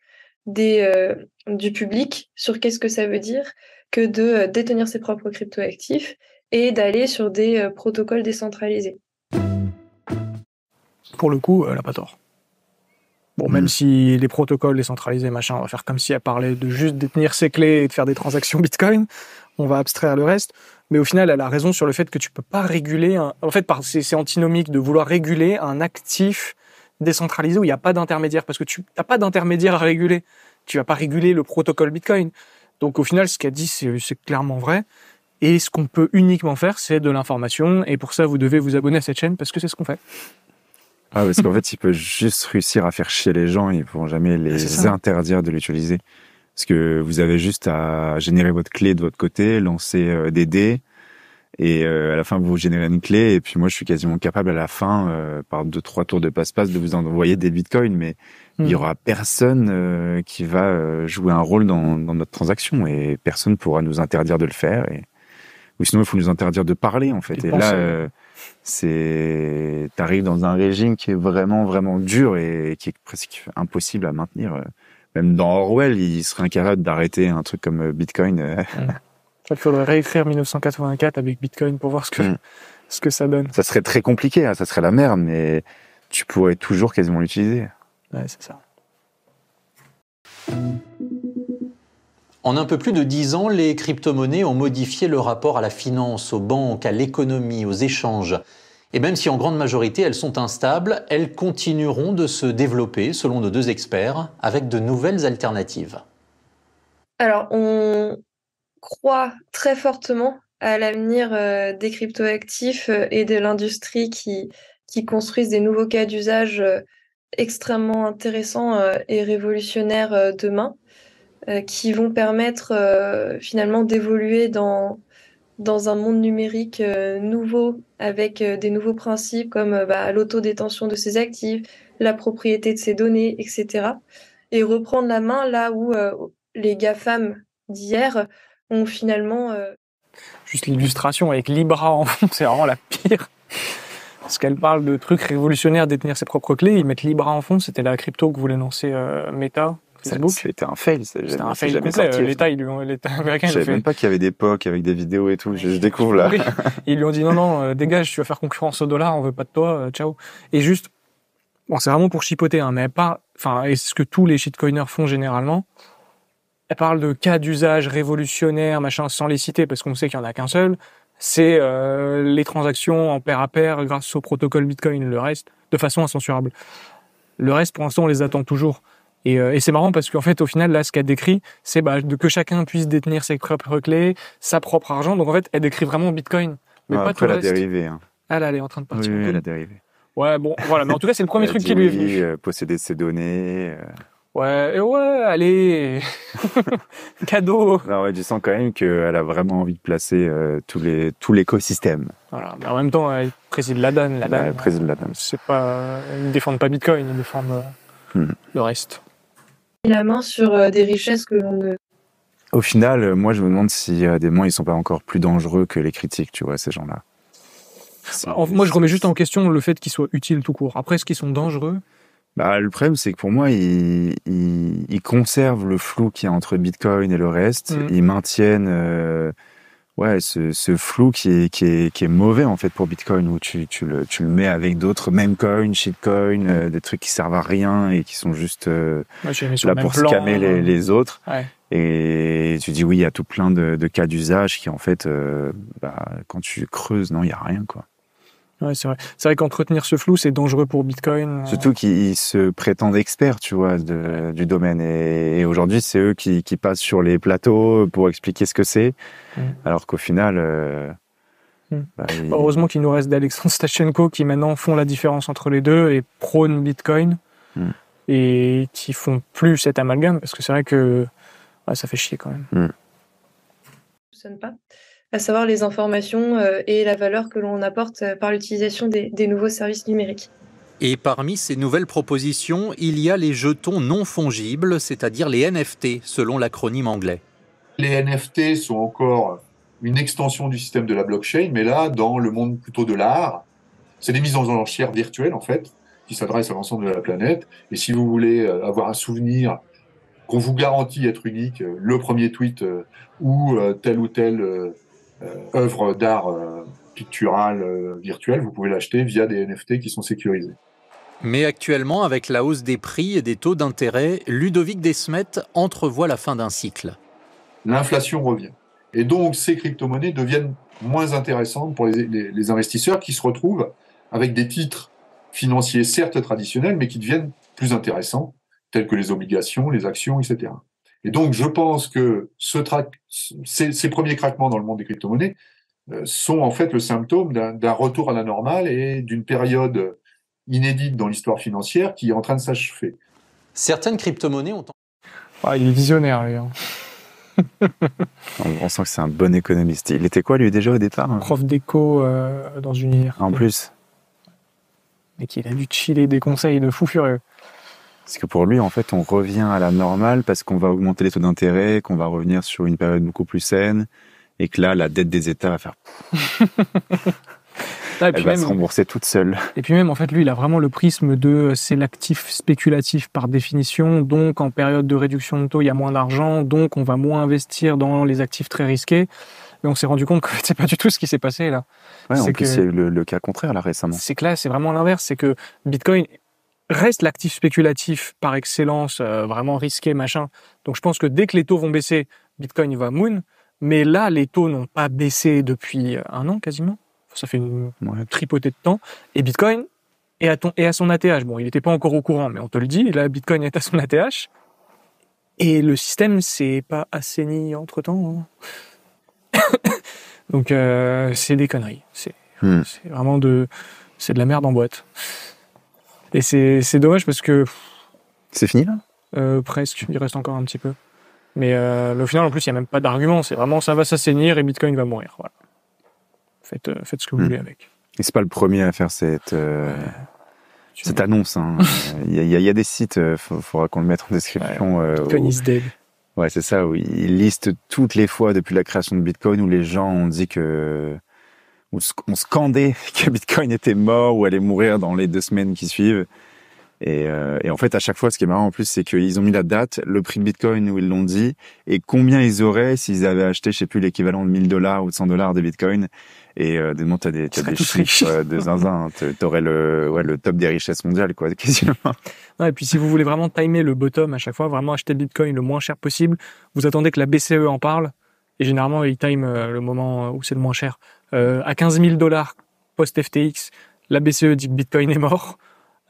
des, du public sur qu'est-ce que ça veut dire que de détenir ses propres actifs et d'aller sur des protocoles décentralisés. Pour le coup, elle n'a pas tort. Bon, même hmm. si les protocoles décentralisés, machin, on va faire comme si elle parlait de juste détenir ses clés et de faire des transactions Bitcoin. On va abstraire le reste. Mais au final, elle a raison sur le fait que tu ne peux pas réguler. En fait, c'est antinomique de vouloir réguler un actif décentralisé où il n'y a pas d'intermédiaire parce que tu n'as pas d'intermédiaire à réguler. Tu vas pas réguler le protocole Bitcoin. Donc au final, ce qu'elle dit, c'est clairement vrai. Et ce qu'on peut uniquement faire, c'est de l'information. Et pour ça, vous devez vous abonner à cette chaîne parce que c'est ce qu'on fait. Ah, parce qu'en fait, il peut juste réussir à faire chier les gens, ils pourront jamais ah, les interdire de l'utiliser. Parce que vous avez juste à générer votre clé de votre côté, lancer euh, des dés, et euh, à la fin, vous générez une clé, et puis moi, je suis quasiment capable à la fin, euh, par deux, trois tours de passe-passe, de vous envoyer des bitcoins, mais il n'y y hmm. aura personne qui va jouer un rôle dans, dans notre transaction, et personne pourra nous interdire de le faire. Et... Ou sinon, il faut nous interdire de parler, en fait. et là, c'est arrives dans un régime qui est vraiment vraiment dur et qui est presque impossible à maintenir même dans Orwell il serait incapable d'arrêter un truc comme euh, Bitcoin euh. mm. il faudrait réécrire 1984 avec Bitcoin pour voir ce que mm. ce que ça donne ça serait très compliqué hein, ça serait la merde mais tu pourrais toujours quasiment l'utiliser ouais c'est ça en un peu plus de dix ans, les crypto-monnaies ont modifié le rapport à la finance, aux banques, à l'économie, aux échanges. Et même si en grande majorité elles sont instables, elles continueront de se développer, selon nos deux experts, avec de nouvelles alternatives. Alors, on croit très fortement à l'avenir euh, des cryptoactifs euh, et de l'industrie qui construisent des nouveaux cas d'usage euh, extrêmement intéressants et révolutionnaires demain. Euh, qui vont permettre euh, finalement d'évoluer dans, dans un monde numérique euh, nouveau avec des nouveaux principes comme bah, l'autodétention de ses actifs, la propriété de ses données, etc. Et reprendre la main là où les GAFAM d'hier ont finalement... Juste l'illustration avec Libra en fond, c'est vraiment la pire. Parce qu'elle parle de trucs révolutionnaires, détenir ses propres clés. Ils mettent Libra en fond, c'était la crypto que voulait lancer Meta. C'était un fail. C'était un fail euh, L'État, ils lui ont, l'État même pas qu'il y avait des POC avec des vidéos et tout. Je, découvre là. ils lui ont dit non, non, euh, dégage, tu vas faire concurrence au dollar, on veut pas de toi, euh, ciao. Et juste, bon, c'est vraiment pour chipoter, hein, mais pas, enfin, ce que tous les shitcoiners font généralement, elle parle de cas d'usage révolutionnaire, machin, sans les citer parce qu'on sait qu'il y en a qu'un seul. C'est les transactions en pair à pair grâce au protocole Bitcoin, le reste, de façon incensurable. Le reste, pour l'instant, on les attend toujours. Euh, et, c'est marrant parce qu'en fait, au final, là, ce qu'elle décrit, c'est bah, que chacun puisse détenir ses propres clés, sa propre argent. Donc en fait, elle décrit vraiment Bitcoin, mais ah, pas tout le reste. Hein. Ah, elle est en train de partir. Oui, oui, elle a dérivé. Ouais, bon, voilà. Mais en tout cas, c'est le premier truc qui lui est venu. Euh, posséder ses données. Euh. Ouais, ouais, allez, cadeau. Non, ouais, je sens quand même qu'elle a vraiment envie de placer tous les tout l'écosystème. Voilà, mais en même temps, elle préside la donne La elle préside la donne. C'est pas, ils défendent pas Bitcoin, elle défend hmm. le reste la main sur euh, des richesses que l'on ne au final, euh, moi, je me demande si a euh, des moments ils ne sont pas encore plus dangereux que les critiques, tu vois, ces gens-là. Bah, moi, je remets juste en question le fait qu'ils soient utiles tout court. Après, est-ce qu'ils sont dangereux bah, Le problème, c'est que pour moi, ils, conservent le flou qu'il y a entre Bitcoin et le reste. Mm. Ils maintiennent ouais, ce, ce flou qui est, qui, est, qui est mauvais en fait pour Bitcoin, où tu, tu, le, tu le mets avec d'autres, meme coin, shit euh, des trucs qui servent à rien et qui sont juste euh, là pour scammer hein. les, autres. Et tu dis oui, il y a tout plein de, de cas d'usage qui en fait, euh, bah, quand tu creuses, non, il n'y a rien quoi c'est vrai. C'est qu'entretenir ce flou, c'est dangereux pour Bitcoin. Euh. Surtout qu'ils se prétendent experts, tu vois, du domaine. Et, aujourd'hui, c'est eux qui, passent sur les plateaux pour expliquer ce que c'est, mm. alors qu'au final. Euh, mm. bah, Heureusement qu'il nous reste d'Alexandre Stachenko qui maintenant font la différence entre les deux et prônent Bitcoin mm. et qui font plus cet amalgame parce que c'est vrai que bah, ça fait chier quand même. Ça ne pas à savoir les informations euh, et la valeur que l'on apporte euh, par l'utilisation des, nouveaux services numériques. Et parmi ces nouvelles propositions, il y a les jetons non fongibles, c'est-à-dire les NFT, selon l'acronyme anglais. Les NFT sont encore une extension du système de la blockchain, mais là, dans le monde plutôt de l'art, c'est des mises en enchères virtuelles, en fait, qui s'adressent à l'ensemble de la planète. Et si vous voulez euh, avoir un souvenir qu'on vous garantit être unique, le premier tweet ou tel ou tel euh, œuvre d'art euh, picturale euh, virtuelle, vous pouvez l'acheter via des NFT qui sont sécurisés. Mais actuellement, avec la hausse des prix et des taux d'intérêt, Ludovic Desmet entrevoit la fin d'un cycle. L'inflation revient. Et donc, ces crypto-monnaies deviennent moins intéressantes pour les, investisseurs qui se retrouvent avec des titres financiers certes traditionnels, mais qui deviennent plus intéressants, tels que les obligations, les actions, etc. Et donc, je pense que ces, premiers craquements dans le monde des crypto-monnaies euh, sont en fait le symptôme d'un retour à la normale et d'une période inédite dans l'histoire financière qui est en train de s'achever. Certaines crypto-monnaies ont... Ah, il est visionnaire, lui. Hein. on, sent que c'est un bon économiste. Il était quoi, lui, déjà, au départ hein Prof d'éco euh, dans une université. En plus. Mais qu'il a dû chiller des conseils de fou furieux. Parce que pour lui, en fait, on revient à la normale parce qu'on va augmenter les taux d'intérêt, qu'on va revenir sur une période beaucoup plus saine, et que là, la dette des États va faire. elle va se rembourser toute seule. Et puis même, en fait, lui, il a vraiment le prisme de euh, c'est l'actif spéculatif par définition, donc en période de réduction de taux, il y a moins d'argent, donc on va moins investir dans les actifs très risqués. Et on s'est rendu compte que c'est pas du tout ce qui s'est passé là. Ouais, en plus, le, cas contraire là récemment. C'est que là, c'est vraiment l'inverse. C'est que Bitcoin reste l'actif spéculatif par excellence, euh, vraiment risqué, machin. Donc je pense que dès que les taux vont baisser, Bitcoin va moon. Mais là, les taux n'ont pas baissé depuis euh, un an quasiment. Ça fait une, tripoté tripotée de temps. Et Bitcoin est à, son ATH. Bon, il n'était pas encore au courant, mais on te le dit. Là, Bitcoin est à son ATH. Et le système s'est pas assaini entre temps. Hein. Donc, euh, c'est des conneries. C'est hmm. vraiment de, de la merde en boîte. Et c'est dommage parce que. C'est fini là euh, Presque, il reste encore un petit peu. Mais, euh, au final, en plus, il n'y a même pas d'argument. C'est vraiment ça va s'assainir et Bitcoin va mourir. Voilà. Faites, euh, faites ce que vous hmm. voulez avec. Et c'est pas le premier à faire cette. Cette annonce, hein. il, y a, des sites, il faudra qu'on le mette en description. Ouais, Bitcoin is dead. Ouais, c'est ça, où Ils listent toutes les fois depuis la création de Bitcoin où les gens ont dit que on scandait que Bitcoin était mort ou allait mourir dans les deux semaines qui suivent. Euh, et, en fait, à chaque fois, ce qui est marrant en plus, c'est qu'ils ont mis la date, le prix de Bitcoin où ils l'ont dit, et combien ils auraient s'ils avaient acheté, je sais plus, l'équivalent de 1000 dollars ou de 100 dollars de Bitcoin. Et euh, des t'as des, as des chiffres euh, de zinzin. Hein. tu aurais le, ouais, le top des richesses mondiales, quoi, quasiment. et puis, si vous voulez vraiment timer le bottom à chaque fois, vraiment acheter le Bitcoin le moins cher possible, vous attendez que la BCE en parle. Et généralement, ils time euh, le moment où c'est le moins cher. Euh, à 15 000 dollars post-FTX, la BCE dit que Bitcoin est mort.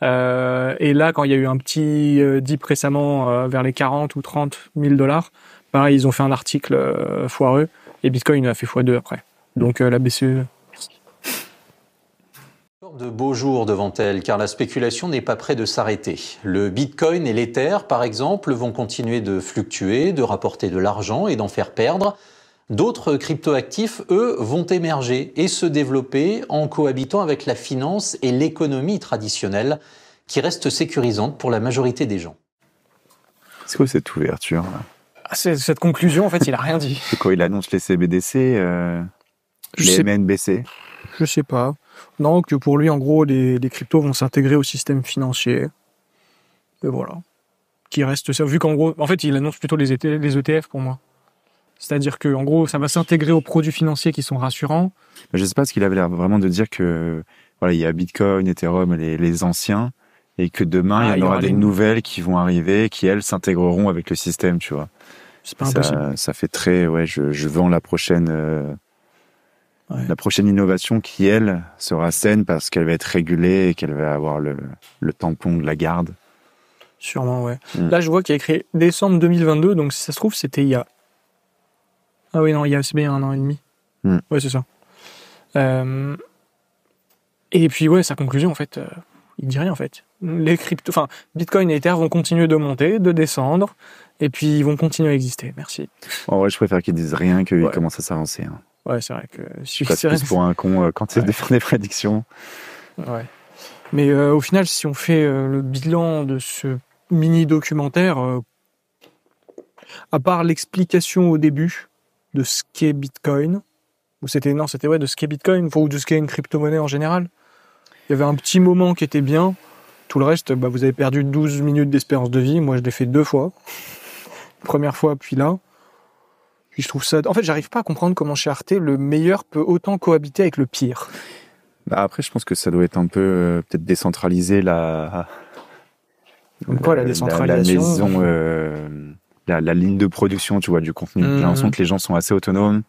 Euh, et là, quand il y a eu un petit euh, dip récemment vers les 40 ou 30 000 dollars, pareil, ils ont fait un article foireux et Bitcoin a fait x2 après. Donc la BCE de beaux jours devant elle, car la spéculation n'est pas près de s'arrêter. Le Bitcoin et l'Ether, par exemple, vont continuer de fluctuer, de rapporter de l'argent et d'en faire perdre. D'autres cryptoactifs, eux, vont émerger et se développer en cohabitant avec la finance et l'économie traditionnelle, qui reste sécurisante pour la majorité des gens. C'est quoi cette ouverture ah, Cette conclusion, en fait, il a rien dit. C'est quoi Il annonce les CBDC, euh, les sais... MNBC Je sais pas. Non, que pour lui, en gros, les, les cryptos vont s'intégrer au système financier. Et voilà. Qui reste ça. Vu qu'en gros, en fait, il annonce plutôt les ETF e pour moi. C'est-à-dire que, en gros, ça va s'intégrer aux produits financiers qui sont rassurants. Je ne sais pas ce qu'il avait l'air vraiment de dire que voilà, il y a Bitcoin, Ethereum, les, anciens, et que demain il y ah, aura, des nouvelles qui vont arriver, qui elles s'intégreront avec le système, tu vois. C'est pas ça, Ça fait très ouais, je, je vends la prochaine. Euh, la prochaine innovation qui, elle, sera saine parce qu'elle va être régulée et qu'elle va avoir le, tampon de la garde. Sûrement, ouais. Mm. Là, je vois qu'il a écrit décembre 2022, donc si ça se trouve, c'était il y a ah oui, non, il y a bien un an et demi. Hmm. Ouais, c'est ça. Euh, et puis, ouais, sa conclusion, en fait, il euh, il dit rien, en fait. Les crypto... Enfin, Bitcoin et Ether vont continuer de monter, de descendre, et puis ils vont continuer à exister. Merci. En vrai, je préfère qu'ils disent rien qu'ils commencent à s'avancer. Hein. Ouais, c'est vrai que... Je pour un con euh, quand il ouais. des prédictions. Ouais. Mais au final, si on fait le bilan de ce mini documentaire, à part l'explication au début, de ce qu'est Bitcoin. Ou c'était, non, c'était ouais, de ce qu'est Bitcoin, ou de ce qu'est une crypto-monnaie en général. Il y avait un petit moment qui était bien. Tout le reste, bah, vous avez perdu 12 minutes d'espérance de vie. Moi, je l'ai fait deux fois. Première fois, puis là. je trouve ça. En fait, j'arrive pas à comprendre comment chez Arte, le meilleur peut autant cohabiter avec le pire. Bah, après, je pense que ça doit être un peu euh, peut-être décentralisé la. quoi la décentralisation euh, la, ligne de production, tu vois, du contenu. Mmh. J'ai que les gens sont assez autonomes,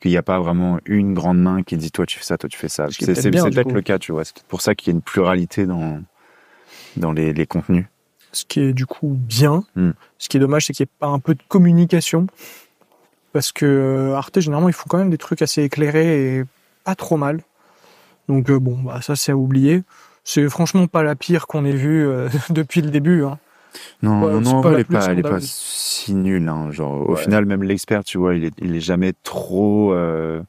qu'il n'y a pas vraiment une grande main qui dit toi tu fais ça, toi tu fais ça. C'est peut-être le cas, tu vois. C'est pour ça qu'il y a une pluralité dans, dans les, contenus. Ce qui est du coup bien. Mmh. Ce qui est dommage, c'est qu'il n'y ait pas un peu de communication. Parce que euh, Arte, généralement, il faut quand même des trucs assez éclairés et pas trop mal. Donc euh, bon, bah, ça c'est à oublier. C'est franchement pas la pire qu'on ait vue euh, depuis le début. Hein. Non, non, elle, est pas, si nulle. Hein, genre, au final, même l'expert, tu vois, il est, il est jamais trop euh,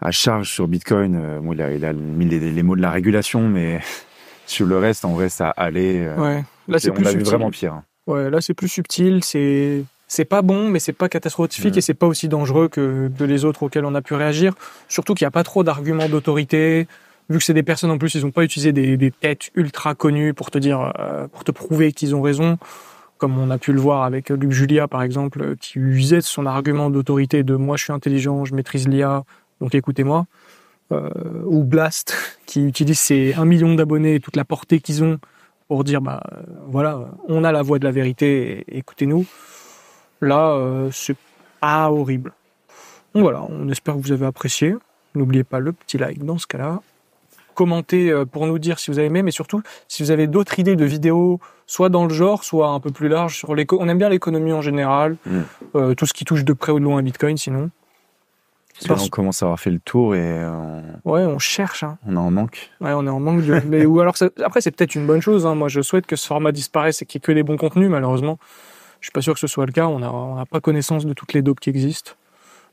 à charge sur Bitcoin. Euh, il a, mis les, mots de la régulation, mais sur le reste, en vrai, ça allait. Euh, ouais. Là, c'est plus subtil. vraiment pire. Hein. Ouais, là, c'est plus subtil. C'est c'est pas bon, mais c'est pas catastrophique et c'est pas aussi dangereux que, que les autres auxquels on a pu réagir. Surtout qu'il n'y a pas trop d'arguments d'autorité vu que c'est des personnes en plus, ils n'ont pas utilisé des, têtes ultra connues pour te dire, euh, pour te prouver qu'ils ont raison, comme on a pu le voir avec euh, Luc Julia par exemple, euh, qui usait son argument d'autorité de moi je suis intelligent, je maîtrise l'IA, donc écoutez-moi, ou Blast qui utilise ses 1 million d'abonnés et toute la portée qu'ils ont pour dire bah voilà, on a la voix de la vérité, écoutez-nous. Là, c'est pas horrible. voilà, on espère que vous avez apprécié. N'oubliez pas le petit like dans ce cas-là commenter euh, pour nous dire si vous avez aimé, mais surtout si vous avez d'autres idées de vidéos, soit dans le genre, soit un peu plus large. Sur On aime bien l'économie en général, mm. euh, tout ce qui touche de près ou de loin à Bitcoin sinon. on commence à avoir fait le tour et euh, ouais, on cherche. Hein. On en manque. Ouais, on est en manque. De... ou alors après, c'est peut-être une bonne chose. Hein. Moi, je souhaite que ce format disparaisse et qu'il n'y ait que les bons contenus. Malheureusement, je suis pas sûr que ce soit le cas. On n'a pas connaissance de toutes les dopes qui existent.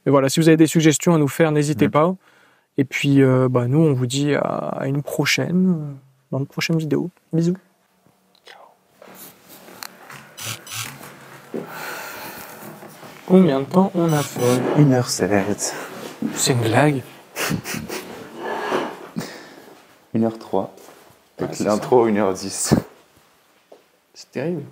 Mais voilà, si vous avez des suggestions à nous faire, n'hésitez mm. pas. Et puis, euh, bah, nous, on vous dit à, une prochaine, euh, dans une prochaine vidéo. Bisous. Combien de temps on a fait 1h07. C'est une blague 1 h 3. Avec l'intro, 1h10. C'est terrible.